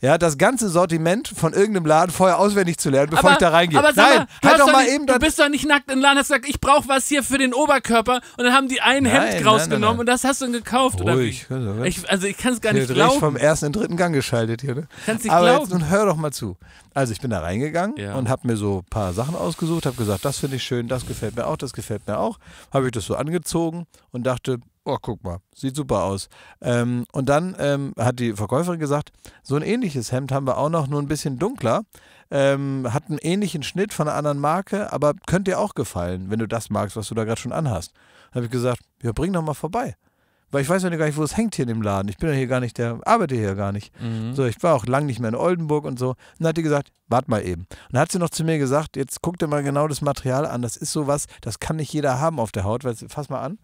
ja, das ganze Sortiment von irgendeinem Laden vorher auswendig zu lernen, bevor aber, ich da reingehe. Nein, mal, halt doch, doch mal nicht, eben Du bist doch nicht nackt im Laden, hast gesagt, ich brauche was hier für den Oberkörper und dann haben die ein nein, Hemd rausgenommen und das hast du dann gekauft, Ruhig. oder wie? Also, ich, also ich kann es gar hier nicht glauben. vom ersten in den dritten Gang geschaltet hier, ne? Kannst nicht aber glauben. Jetzt, nun hör doch mal zu. Also ich bin da reingegangen ja. und habe mir so ein paar Sachen ausgesucht, habe gesagt, das finde ich schön, das gefällt mir auch, das gefällt mir auch. Habe ich das so angezogen und dachte, oh, guck mal, sieht super aus. Ähm, und dann ähm, hat die Verkäuferin gesagt, so ein ähnliches Hemd haben wir auch noch, nur ein bisschen dunkler. Ähm, hat einen ähnlichen Schnitt von einer anderen Marke, aber könnte dir auch gefallen, wenn du das magst, was du da gerade schon anhast. Habe ich gesagt, ja, bring doch mal vorbei. Weil ich weiß ja gar nicht, wo es hängt hier in dem Laden. Ich bin ja hier gar nicht, der arbeite hier gar nicht. Mhm. So, ich war auch lang nicht mehr in Oldenburg und so. Und dann hat die gesagt, warte mal eben. Und dann hat sie noch zu mir gesagt, jetzt guck dir mal genau das Material an. Das ist sowas, das kann nicht jeder haben auf der Haut. Weil, fass mal an.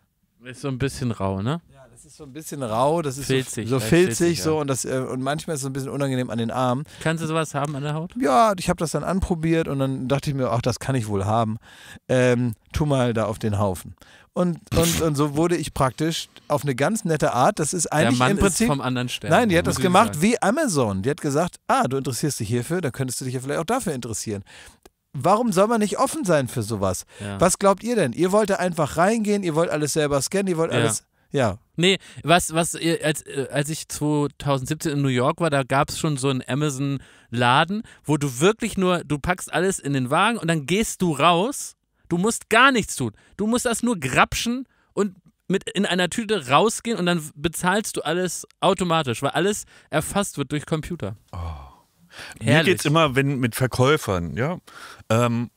Ist so ein bisschen rau, ne? Ja, das ist so ein bisschen rau, das ist filzig, so, filzig, so und das äh, und manchmal ist es so ein bisschen unangenehm an den Armen. Kannst du sowas haben an der Haut? Ja, ich habe das dann anprobiert und dann dachte ich mir, ach, das kann ich wohl haben. Ähm, tu mal da auf den Haufen. Und, und, und so wurde ich praktisch auf eine ganz nette Art, das ist eigentlich der Mann im Prinzip ist vom anderen Stern. Nein, die hat das gemacht wie Amazon. Die hat gesagt, ah, du interessierst dich hierfür, dann könntest du dich ja vielleicht auch dafür interessieren warum soll man nicht offen sein für sowas? Ja. Was glaubt ihr denn? Ihr wollt da einfach reingehen, ihr wollt alles selber scannen, ihr wollt ja. alles. Ja. Nee, was, was, äh, als, äh, als ich 2017 in New York war, da gab es schon so einen Amazon-Laden, wo du wirklich nur, du packst alles in den Wagen und dann gehst du raus. Du musst gar nichts tun. Du musst das nur grapschen und mit in einer Tüte rausgehen und dann bezahlst du alles automatisch, weil alles erfasst wird durch Computer. Oh. Herrlich. Mir geht es immer, wenn mit Verkäufern, ja. Ähm,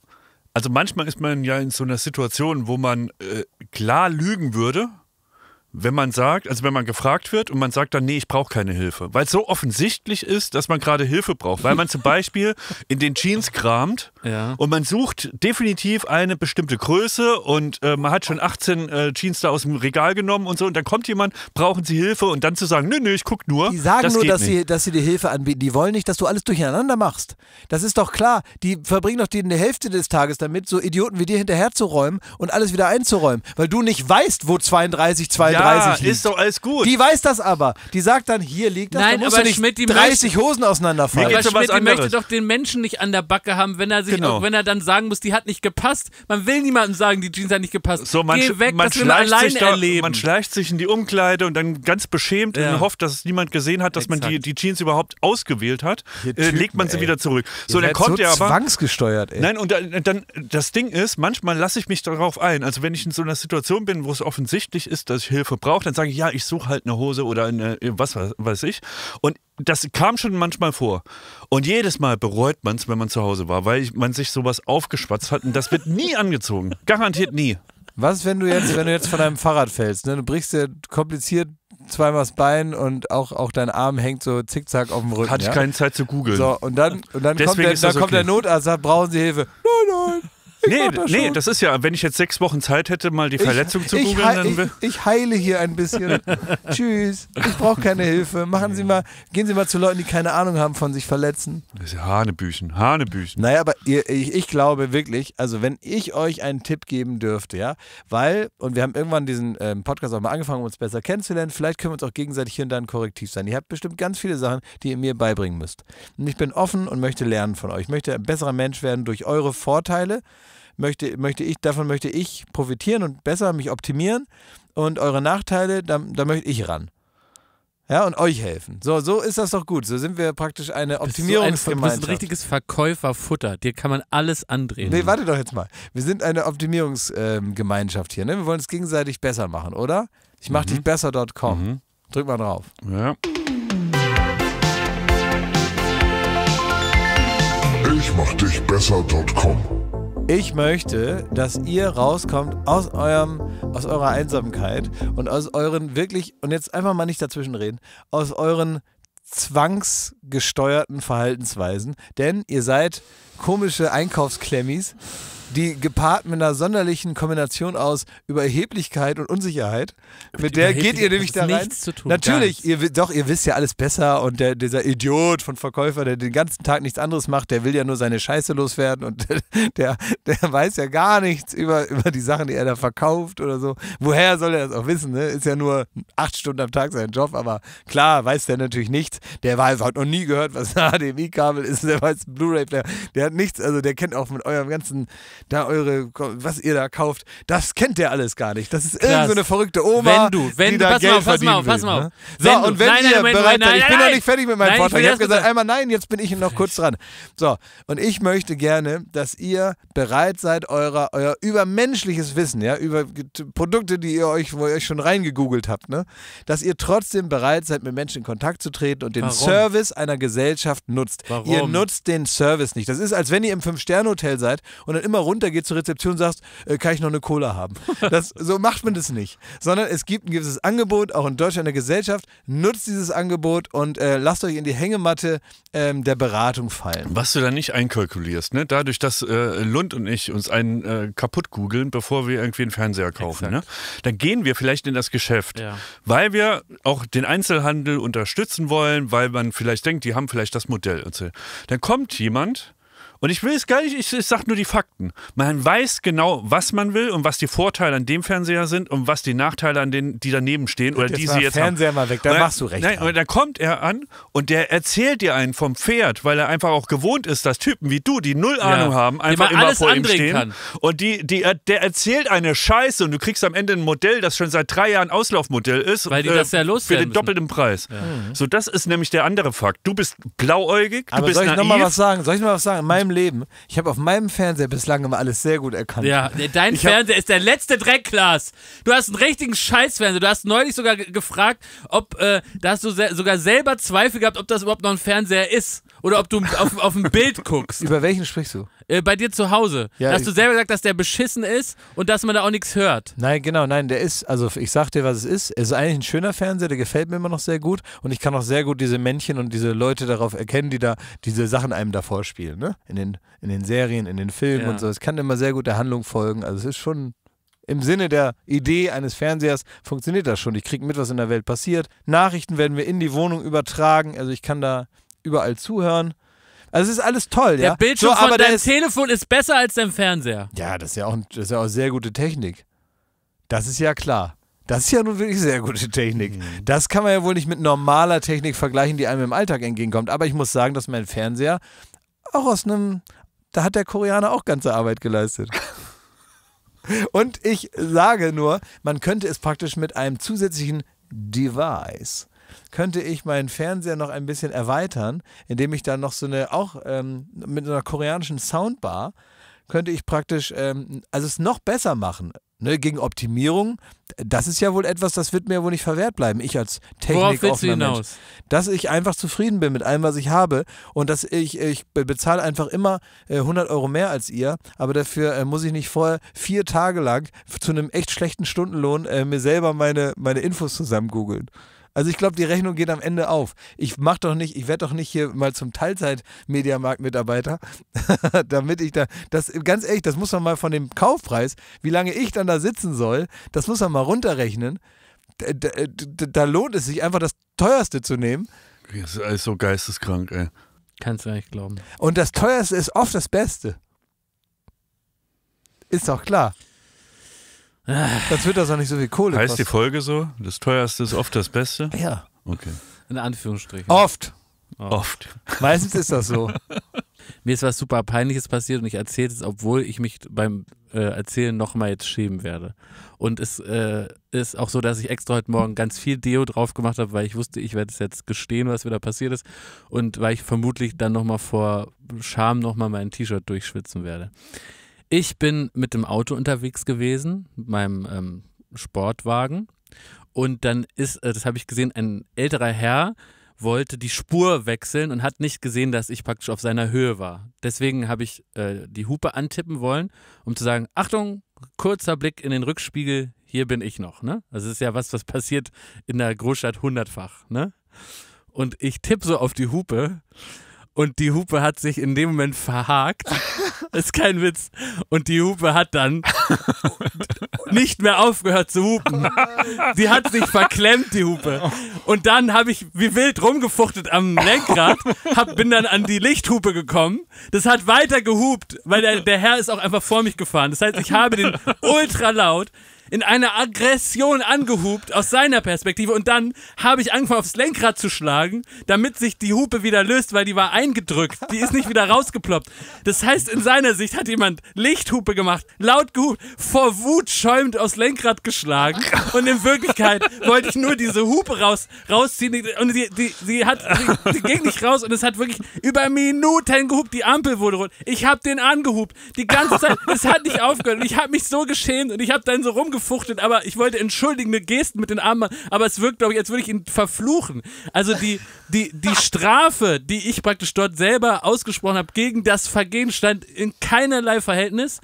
also manchmal ist man ja in so einer Situation, wo man äh, klar lügen würde, wenn man sagt, also wenn man gefragt wird und man sagt dann, nee, ich brauche keine Hilfe, weil es so offensichtlich ist, dass man gerade Hilfe braucht, weil man zum Beispiel in den Jeans kramt ja. und man sucht definitiv eine bestimmte Größe und äh, man hat schon 18 äh, Jeans da aus dem Regal genommen und so und dann kommt jemand, brauchen sie Hilfe und dann zu sagen, nee, nee, ich guck nur. Die sagen das nur, dass nicht. sie, dass sie dir Hilfe anbieten. Die wollen nicht, dass du alles durcheinander machst. Das ist doch klar. Die verbringen doch die eine Hälfte des Tages damit, so Idioten wie dir hinterherzuräumen und alles wieder einzuräumen, weil du nicht weißt, wo 32, 32 ja, 30 liegt. ist doch alles gut. Die weiß das aber. Die sagt dann, hier liegt das, Nein, da musst aber du nicht Schmidt, die 30 Hosen auseinanderfallen. Aber Schmidt, die möchte doch den Menschen nicht an der Backe haben, wenn er sich, genau. auch, wenn er dann sagen muss, die hat nicht gepasst. Man will niemandem sagen, die Jeans hat nicht gepasst. So, man, Geh weg, man das will man alleine da, erleben. Man schleicht sich in die Umkleide und dann ganz beschämt ja. und hofft, dass es niemand gesehen hat, dass Exakt. man die, die Jeans überhaupt ausgewählt hat, äh, Typen, legt man sie ey. wieder zurück. So, dann kommt so aber. Zwangsgesteuert, ey. Nein, und dann, das Ding ist, manchmal lasse ich mich darauf ein. Also wenn ich in so einer Situation bin, wo es offensichtlich ist, dass ich Hilfe dafür braucht, dann sage ich, ja, ich suche halt eine Hose oder eine, was weiß ich. Und das kam schon manchmal vor. Und jedes Mal bereut man es, wenn man zu Hause war, weil man sich sowas aufgeschwatzt hat und das wird nie angezogen. Garantiert nie. Was, wenn du jetzt, wenn du jetzt von deinem Fahrrad fällst, ne? Du brichst dir kompliziert zweimal das Bein und auch, auch dein Arm hängt so zickzack auf dem Rücken. Hatte ich ja? keine Zeit zu googeln. So, und dann, und dann kommt, der, dann okay. der Notarzt, sagt, brauchen Sie Hilfe. Nein, nein nee, das nee, das ist ja, wenn ich jetzt sechs Wochen Zeit hätte, mal die Verletzung ich, zu googeln, dann ich, ich heile hier ein bisschen. Tschüss, ich brauche keine Hilfe. Machen Sie mal, gehen Sie mal zu Leuten, die keine Ahnung haben von sich verletzen. Das ist Hanebüchen, Hanebüchen. Naja, aber ihr, ich, ich glaube wirklich, also wenn ich euch einen Tipp geben dürfte, ja, weil, und wir haben irgendwann diesen ähm, Podcast auch mal angefangen, um uns besser kennenzulernen, vielleicht können wir uns auch gegenseitig hier und da ein Korrektiv sein. Ihr habt bestimmt ganz viele Sachen, die ihr mir beibringen müsst. Und ich bin offen und möchte lernen von euch. Ich möchte ein besserer Mensch werden durch eure Vorteile möchte, möchte ich, davon möchte ich profitieren und besser mich optimieren und eure Nachteile, da, da möchte ich ran. Ja, und euch helfen. So, so ist das doch gut. So sind wir praktisch eine Optimierungsgemeinschaft. Du bist ein, ein richtiges Verkäuferfutter. Dir kann man alles andrehen. Nee, warte doch jetzt mal. Wir sind eine Optimierungsgemeinschaft ähm, hier. Ne? Wir wollen es gegenseitig besser machen, oder? Ich mach mhm. dich besser.com. Mhm. Drück mal drauf. Ja. Ich mach dich besser.com. Ich möchte, dass ihr rauskommt aus eurem, aus eurer Einsamkeit und aus euren wirklich, und jetzt einfach mal nicht dazwischenreden, aus euren zwangsgesteuerten Verhaltensweisen, denn ihr seid komische Einkaufsklemmis die gepaart mit einer sonderlichen Kombination aus Überheblichkeit und Unsicherheit. Mit der geht ihr nämlich da rein. Tun, Natürlich, ihr, doch, ihr wisst ja alles besser und der, dieser Idiot von Verkäufer, der den ganzen Tag nichts anderes macht, der will ja nur seine Scheiße loswerden und der, der weiß ja gar nichts über, über die Sachen, die er da verkauft oder so. Woher soll er das auch wissen? Ne? Ist ja nur acht Stunden am Tag sein Job, aber klar, weiß der natürlich nichts. Der weiß, hat noch nie gehört, was ein HDMI-Kabel ist, der weiß Blu-ray-Player. Der hat nichts, also der kennt auch mit eurem ganzen da eure, was ihr da kauft, das kennt der alles gar nicht. Das ist irgendeine so verrückte Oma, wenn du, wenn die du, da pass Geld auf, pass mal auf, pass mal ne? Auf, ne? So, wenn und wenn nein, ihr nein, bereit seid, ich bin noch nicht fertig mit meinem nein, Vortrag. Ich, ich habe gesagt, einmal nein, jetzt bin ich noch kurz dran. So, und ich möchte gerne, dass ihr bereit seid, eurer, euer übermenschliches Wissen, ja, über Produkte, die ihr euch, wo ihr euch schon reingegoogelt habt, ne, dass ihr trotzdem bereit seid, mit Menschen in Kontakt zu treten und den Warum? Service einer Gesellschaft nutzt. Warum? Ihr nutzt den Service nicht. Das ist, als wenn ihr im Fünf-Sterne-Hotel seid und dann immer runter, geht zur Rezeption und sagst, äh, kann ich noch eine Cola haben. Das, so macht man das nicht. Sondern es gibt ein gewisses Angebot, auch in Deutschland in der Gesellschaft. Nutzt dieses Angebot und äh, lasst euch in die Hängematte ähm, der Beratung fallen. Was du da nicht einkalkulierst, ne? dadurch, dass äh, Lund und ich uns einen äh, kaputt googeln, bevor wir irgendwie einen Fernseher kaufen, ne? dann gehen wir vielleicht in das Geschäft, ja. weil wir auch den Einzelhandel unterstützen wollen, weil man vielleicht denkt, die haben vielleicht das Modell. Also, dann kommt jemand, und ich will es gar nicht, ich, ich sage nur die Fakten. Man weiß genau, was man will und was die Vorteile an dem Fernseher sind und was die Nachteile an denen, die daneben stehen oder jetzt die sie jetzt Fernseher haben. mal weg, da dann, machst du recht. Nein, und dann kommt er an und der erzählt dir einen vom Pferd, weil er einfach auch gewohnt ist, dass Typen wie du, die null Ahnung ja. haben, einfach immer vor ihm stehen. Kann. Und die, die, äh, der erzählt eine Scheiße und du kriegst am Ende ein Modell, das schon seit drei Jahren Auslaufmodell ist. Weil die äh, das ja los Für den müssen. doppelten Preis. Ja. So, das ist nämlich der andere Fakt. Du bist blauäugig, du Aber bist soll ich naiv. Noch mal was sagen? Soll ich mal was sagen? In meinem meinem Leben, ich habe auf meinem Fernseher bislang immer alles sehr gut erkannt. Ja, dein ich Fernseher hab... ist der letzte Dreck, Klaas. Du hast einen richtigen Scheißfernseher. Du hast neulich sogar gefragt, ob, äh, da hast du se sogar selber Zweifel gehabt, ob das überhaupt noch ein Fernseher ist. Oder ob du auf, auf ein Bild guckst. Über welchen sprichst du? äh, bei dir zu Hause. Ja, hast du selber gesagt, dass der beschissen ist und dass man da auch nichts hört. Nein, genau, nein, der ist, also ich sag dir, was es ist. Es ist eigentlich ein schöner Fernseher, der gefällt mir immer noch sehr gut und ich kann auch sehr gut diese Männchen und diese Leute darauf erkennen, die da diese Sachen einem da vorspielen. ne? In den, in den Serien, in den Filmen ja. und so. Es kann immer sehr gut der Handlung folgen. Also es ist schon im Sinne der Idee eines Fernsehers funktioniert das schon. Ich kriege mit, was in der Welt passiert. Nachrichten werden mir in die Wohnung übertragen. Also ich kann da überall zuhören. Also es ist alles toll, ja. Der Bildschirm so, von deinem ist, Telefon ist besser als dein Fernseher. Ja, das ist ja auch, das ist ja auch sehr gute Technik. Das ist ja klar. Das ist ja nun wirklich sehr gute Technik. Mhm. Das kann man ja wohl nicht mit normaler Technik vergleichen, die einem im Alltag entgegenkommt. Aber ich muss sagen, dass mein Fernseher auch aus einem, da hat der Koreaner auch ganze Arbeit geleistet. Und ich sage nur, man könnte es praktisch mit einem zusätzlichen Device könnte ich meinen Fernseher noch ein bisschen erweitern, indem ich dann noch so eine, auch ähm, mit einer koreanischen Soundbar, könnte ich praktisch, ähm, also es noch besser machen. Ne, gegen Optimierung, das ist ja wohl etwas, das wird mir wohl nicht verwehrt bleiben. Ich als technikoffener Mensch, dass ich einfach zufrieden bin mit allem, was ich habe und dass ich, ich bezahle einfach immer 100 äh, Euro mehr als ihr, aber dafür äh, muss ich nicht vorher vier Tage lang zu einem echt schlechten Stundenlohn äh, mir selber meine, meine Infos zusammen googeln. Also ich glaube, die Rechnung geht am Ende auf. Ich mache doch nicht, ich werde doch nicht hier mal zum Teilzeit-Mediamarkt-Mitarbeiter, damit ich da, das, ganz ehrlich, das muss man mal von dem Kaufpreis, wie lange ich dann da sitzen soll, das muss man mal runterrechnen. Da, da, da lohnt es sich einfach das teuerste zu nehmen. Das ist alles so geisteskrank, ey. Kannst du eigentlich glauben. Und das teuerste ist oft das Beste. Ist doch klar. Das ah. wird das auch nicht so viel Kohle Heißt kosten. die Folge so? Das teuerste ist oft das Beste? Ja. Okay. In Anführungsstrichen. Oft. Oft. Meistens ist das so. Mir ist was super Peinliches passiert und ich erzähle es, obwohl ich mich beim äh, Erzählen nochmal jetzt schämen werde. Und es äh, ist auch so, dass ich extra heute Morgen ganz viel Deo drauf gemacht habe, weil ich wusste, ich werde es jetzt gestehen, was wieder passiert ist. Und weil ich vermutlich dann nochmal vor Scham nochmal mein T-Shirt durchschwitzen werde. Ich bin mit dem Auto unterwegs gewesen, mit meinem ähm, Sportwagen. Und dann ist, äh, das habe ich gesehen, ein älterer Herr wollte die Spur wechseln und hat nicht gesehen, dass ich praktisch auf seiner Höhe war. Deswegen habe ich äh, die Hupe antippen wollen, um zu sagen, Achtung, kurzer Blick in den Rückspiegel, hier bin ich noch. Ne? Das also ist ja was, was passiert in der Großstadt hundertfach. Ne? Und ich tippe so auf die Hupe und die Hupe hat sich in dem Moment verhakt. ist kein Witz. Und die Hupe hat dann nicht mehr aufgehört zu hupen. Oh Sie hat sich verklemmt, die Hupe. Und dann habe ich wie wild rumgefuchtet am Lenkrad, hab, bin dann an die Lichthupe gekommen. Das hat weiter gehupt, weil der, der Herr ist auch einfach vor mich gefahren. Das heißt, ich habe den ultra laut in einer Aggression angehupt aus seiner Perspektive und dann habe ich angefangen aufs Lenkrad zu schlagen, damit sich die Hupe wieder löst, weil die war eingedrückt, die ist nicht wieder rausgeploppt. Das heißt, in seiner Sicht hat jemand Lichthupe gemacht, laut gehupt, vor Wut schäumend aufs Lenkrad geschlagen und in Wirklichkeit wollte ich nur diese Hupe raus, rausziehen und sie, die, sie hat, sie, sie ging nicht raus und es hat wirklich über Minuten gehupt, die Ampel wurde rot. Ich habe den angehupt, die ganze Zeit, es hat nicht aufgehört und ich habe mich so geschämt und ich habe dann so rumgehupt rumgefuchtelt, aber ich wollte entschuldigende Gesten mit den Armen machen, aber es wirkt, glaube ich, als würde ich ihn verfluchen. Also die, die, die Strafe, die ich praktisch dort selber ausgesprochen habe gegen das Vergehen, stand in keinerlei Verhältnis.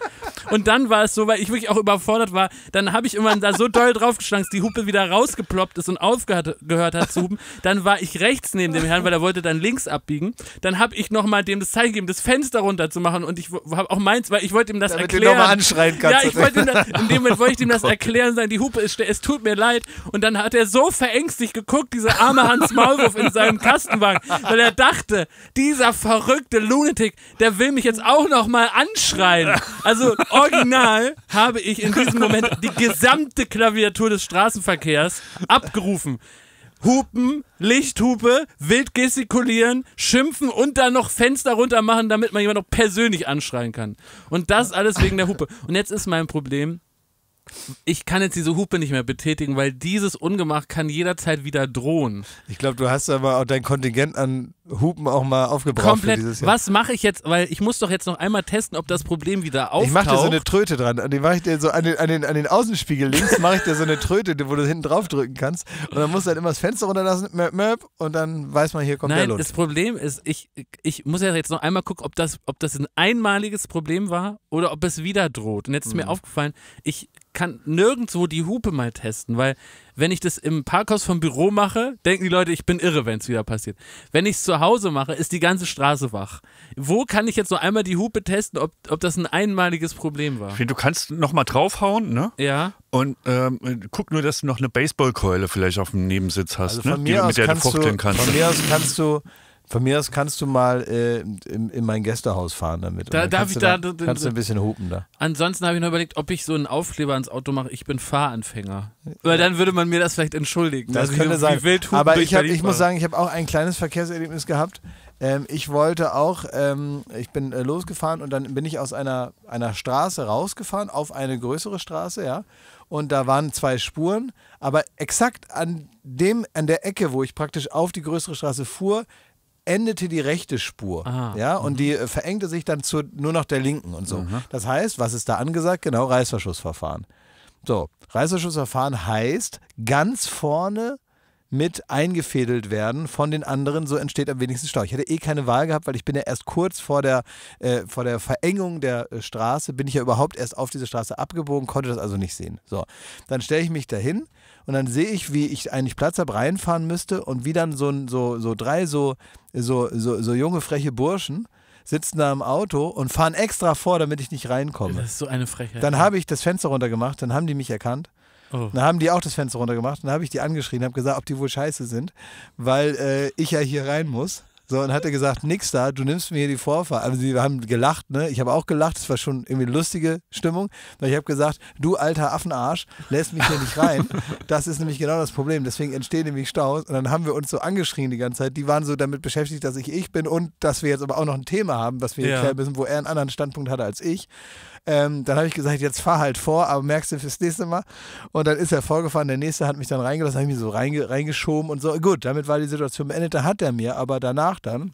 Und dann war es so, weil ich wirklich auch überfordert war, dann habe ich immer da so doll draufgeschlagen, dass die Hupe wieder rausgeploppt ist und aufgehört hat zu hupen. Dann war ich rechts neben dem Herrn, weil er wollte dann links abbiegen. Dann habe ich nochmal dem das Zeichen gegeben, das Fenster runterzumachen und ich habe auch meins, weil ich wollte ihm das Damit erklären. Damit du nochmal anschreien kannst. Ja, ich wollte ihm das, in dem Moment wollte ich ihm das das erklären, sagen, die Hupe ist es tut mir leid. Und dann hat er so verängstigt geguckt, dieser arme Hans Maulwurf in seinem Kastenwagen, weil er dachte, dieser verrückte Lunatic, der will mich jetzt auch nochmal anschreien. Also original habe ich in diesem Moment die gesamte Klaviatur des Straßenverkehrs abgerufen. Hupen, Lichthupe, wild gestikulieren, schimpfen und dann noch Fenster runter machen, damit man jemand noch persönlich anschreien kann. Und das alles wegen der Hupe. Und jetzt ist mein Problem, ich kann jetzt diese Hupe nicht mehr betätigen, weil dieses Ungemach kann jederzeit wieder drohen. Ich glaube, du hast aber auch dein Kontingent an Hupen auch mal aufgebraucht Komplett, für dieses Jahr. Was mache ich jetzt? Weil ich muss doch jetzt noch einmal testen, ob das Problem wieder auftaucht. Ich mache dir so eine Tröte dran. An den, mach ich dir so an den, an den, an den Außenspiegel links mache ich dir so eine Tröte, wo du hinten drauf drücken kannst. Und dann musst du halt immer das Fenster runterlassen, möp, möp, und dann weiß man, hier kommt Nein, der Lund. Das Problem ist, ich, ich muss ja jetzt noch einmal gucken, ob das, ob das ein einmaliges Problem war oder ob es wieder droht. Und jetzt ist mhm. mir aufgefallen, ich kann nirgendwo die Hupe mal testen, weil wenn ich das im Parkhaus vom Büro mache, denken die Leute, ich bin irre, wenn es wieder passiert. Wenn ich es zu Hause mache, ist die ganze Straße wach. Wo kann ich jetzt noch einmal die Hupe testen, ob, ob das ein einmaliges Problem war? Du kannst nochmal draufhauen, ne? Ja. Und ähm, guck nur, dass du noch eine Baseballkeule vielleicht auf dem Nebensitz hast, also ne? Die, mit der du fuchteln kannst. Von mir aus kannst du von mir aus kannst du mal äh, in, in, mein Gästehaus fahren damit. Da, darf ich da, da, da, kannst du ein bisschen hupen da. Ansonsten habe ich noch überlegt, ob ich so einen Aufkleber ans Auto mache, ich bin Fahranfänger. Weil dann würde man mir das vielleicht entschuldigen. Das also könnte ich, sein. Aber ich, hab, ich muss sagen, ich habe auch ein kleines Verkehrserlebnis gehabt. Ähm, ich wollte auch, ähm, ich bin äh, losgefahren und dann bin ich aus einer, einer Straße rausgefahren auf eine größere Straße, ja. Und da waren zwei Spuren, aber exakt an dem, an der Ecke, wo ich praktisch auf die größere Straße fuhr, endete die rechte Spur. Aha. Ja, und mhm. die äh, verengte sich dann zu nur noch der linken und so. Mhm. Das heißt, was ist da angesagt? Genau, Reißverschlussverfahren. So, Reißverschlussverfahren heißt, ganz vorne mit eingefädelt werden von den anderen, so entsteht am wenigsten Stau. Ich hätte eh keine Wahl gehabt, weil ich bin ja erst kurz vor der, äh, vor der Verengung der äh, Straße, bin ich ja überhaupt erst auf diese Straße abgebogen, konnte das also nicht sehen. So, dann stelle ich mich dahin, und dann sehe ich, wie ich eigentlich Platz habe, reinfahren müsste und wie dann so, so, so drei so, so, so, so junge, freche Burschen sitzen da im Auto und fahren extra vor, damit ich nicht reinkomme. Das ist so eine Frechheit. Dann habe ich das Fenster runtergemacht, dann haben die mich erkannt. Oh. Dann haben die auch das Fenster runtergemacht. Dann habe ich die angeschrien, habe gesagt, ob die wohl scheiße sind, weil äh, ich ja hier rein muss. So, und hat er gesagt, nix da, du nimmst mir hier die Vorfahrt. Also sie haben gelacht, ne? Ich habe auch gelacht, es war schon irgendwie lustige Stimmung. Weil ich habe gesagt, du alter Affenarsch, lässt mich hier nicht rein. Das ist nämlich genau das Problem. Deswegen entstehen nämlich Staus. Und dann haben wir uns so angeschrien die ganze Zeit. Die waren so damit beschäftigt, dass ich ich bin und dass wir jetzt aber auch noch ein Thema haben, was wir ja. klären müssen, wo er einen anderen Standpunkt hatte als ich. Ähm, dann habe ich gesagt, jetzt fahr halt vor, aber merkst du fürs nächste Mal. Und dann ist er vorgefahren, der nächste hat mich dann reingelassen, habe ich mich so reinge reingeschoben und so. Gut, damit war die Situation beendet, da hat er mir, aber danach dann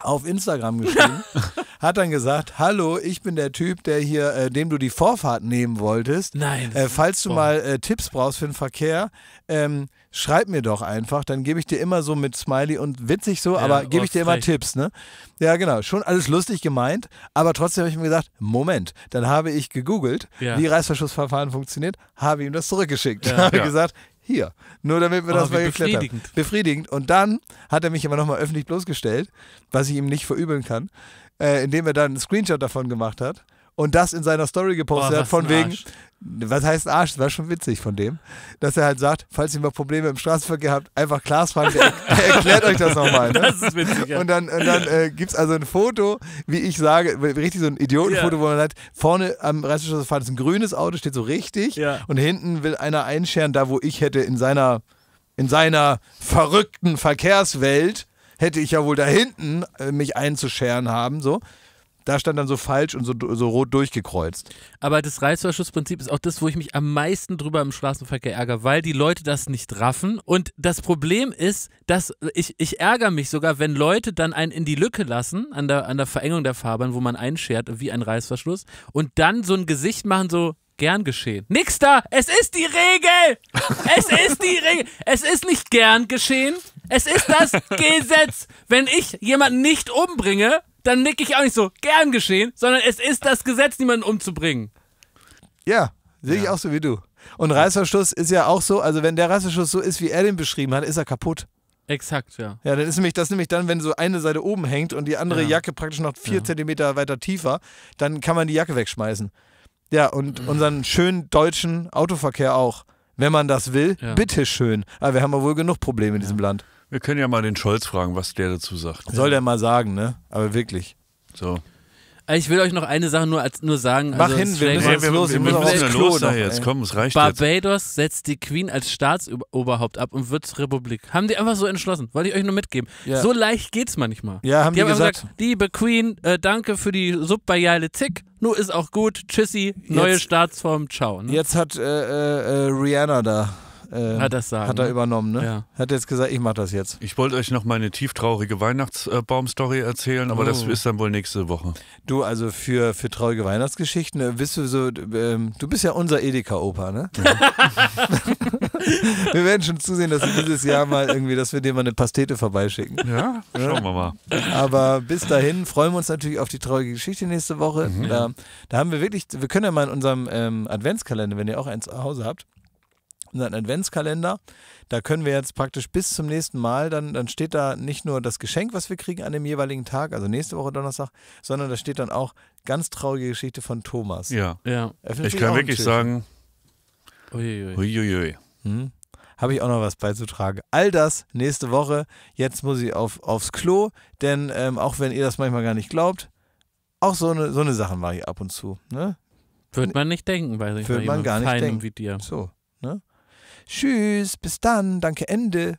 auf Instagram geschrieben, hat dann gesagt, hallo, ich bin der Typ, der hier, äh, dem du die Vorfahrt nehmen wolltest. Nein. Äh, falls du mal äh, Tipps brauchst für den Verkehr, ähm, schreib mir doch einfach, dann gebe ich dir immer so mit Smiley und witzig so, ja, aber gebe ich dir immer Tipps, ne? Ja, genau, schon alles lustig gemeint, aber trotzdem habe ich mir gesagt, Moment, dann habe ich gegoogelt, ja. wie Reißverschlussverfahren funktioniert, habe ihm das zurückgeschickt. Ja. habe gesagt, hier. Nur damit wir oh, das mal geklärt haben. Befriedigend. Und dann hat er mich aber nochmal öffentlich bloßgestellt, was ich ihm nicht verübeln kann, äh, indem er dann einen Screenshot davon gemacht hat und das in seiner Story gepostet Boah, hat, von wegen, Arsch was heißt Arsch, das war schon witzig von dem, dass er halt sagt, falls ihr mal Probleme im Straßenverkehr habt, einfach Klaas fahren, der, der erklärt euch das nochmal. Ne? Das ist witzig. Ja. Und dann, und dann äh, gibt es also ein Foto, wie ich sage, richtig so ein Idiotenfoto, ja. wo man halt vorne am Reißverschluss fahren ist ein grünes Auto, steht so richtig ja. und hinten will einer einscheren, da wo ich hätte in seiner, in seiner verrückten Verkehrswelt, hätte ich ja wohl da hinten äh, mich einzuscheren haben, so da stand dann so falsch und so, so rot durchgekreuzt. Aber das Reißverschlussprinzip ist auch das, wo ich mich am meisten drüber im Straßenverkehr ärgere, weil die Leute das nicht raffen. Und das Problem ist, dass ich, ich ärgere mich sogar, wenn Leute dann einen in die Lücke lassen, an der, an der Verengung der Fahrbahn, wo man einschert, wie ein Reißverschluss, und dann so ein Gesicht machen, so, gern geschehen. Nix da! Es ist die Regel! Es ist die Regel! Es ist nicht gern geschehen. Es ist das Gesetz. Wenn ich jemanden nicht umbringe, dann nick ich auch nicht so gern geschehen, sondern es ist das Gesetz, niemanden umzubringen. Ja, sehe ich auch so wie du. Und Reißverschluss ist ja auch so, also wenn der Reißverschluss so ist, wie er den beschrieben hat, ist er kaputt. Exakt, ja. Ja, dann ist nämlich das nämlich dann, wenn so eine Seite oben hängt und die andere ja. Jacke praktisch noch vier ja. Zentimeter weiter tiefer, dann kann man die Jacke wegschmeißen. Ja, und unseren schönen deutschen Autoverkehr auch. Wenn man das will, ja. bitteschön. Aber ah, wir haben ja wohl genug Probleme in diesem Land. Wir können ja mal den Scholz fragen, was der dazu sagt. Soll der mal sagen, ne? Aber wirklich. So. Also ich will euch noch eine Sache nur, als, nur sagen. Mach also hin, wir müssen, hey, wir, los, wir müssen, wir müssen los da jetzt. Komm, es reicht Barbados jetzt. setzt die Queen als Staatsoberhaupt ab und wird Republik. Haben die einfach so entschlossen. Wollte ich euch nur mitgeben. Ja. So leicht geht's manchmal. Ja, haben die, die haben gesagt. gesagt, liebe Queen, äh, danke für die subbayale Zick. Nur ist auch gut. Tschüssi, neue jetzt, Staatsform, ciao. Ne? Jetzt hat äh, äh, äh Rihanna da äh, hat, das sagen, hat er ne? übernommen, ne? Ja. Hat jetzt gesagt, ich mache das jetzt. Ich wollte euch noch meine tieftraurige Weihnachtsbaum-Story erzählen, aber oh. das ist dann wohl nächste Woche. Du, also für, für traurige Weihnachtsgeschichten, äh, bist du so, ähm, du bist ja unser Edeka-Opa, ne? wir werden schon zusehen, dass wir dieses Jahr mal irgendwie, dass wir dir mal eine Pastete vorbeischicken. Ja, ja? schauen wir mal. Aber bis dahin freuen wir uns natürlich auf die traurige Geschichte nächste Woche. Mhm. Da, da, haben wir wirklich, wir können ja mal in unserem ähm, Adventskalender, wenn ihr auch eins zu Hause habt, unseren Adventskalender. Da können wir jetzt praktisch bis zum nächsten Mal, dann, dann steht da nicht nur das Geschenk, was wir kriegen an dem jeweiligen Tag, also nächste Woche Donnerstag, sondern da steht dann auch ganz traurige Geschichte von Thomas. Ja, ja. ich kann wirklich sagen, uiuiui. uiuiui. Hm? Habe ich auch noch was beizutragen. All das nächste Woche. Jetzt muss ich auf, aufs Klo, denn ähm, auch wenn ihr das manchmal gar nicht glaubt, auch so eine, so eine Sachen mache ich ab und zu. Ne? Würde man nicht denken, weil ich Würde man gar nicht denken. wie dir. So. Tschüss, bis dann, danke, Ende.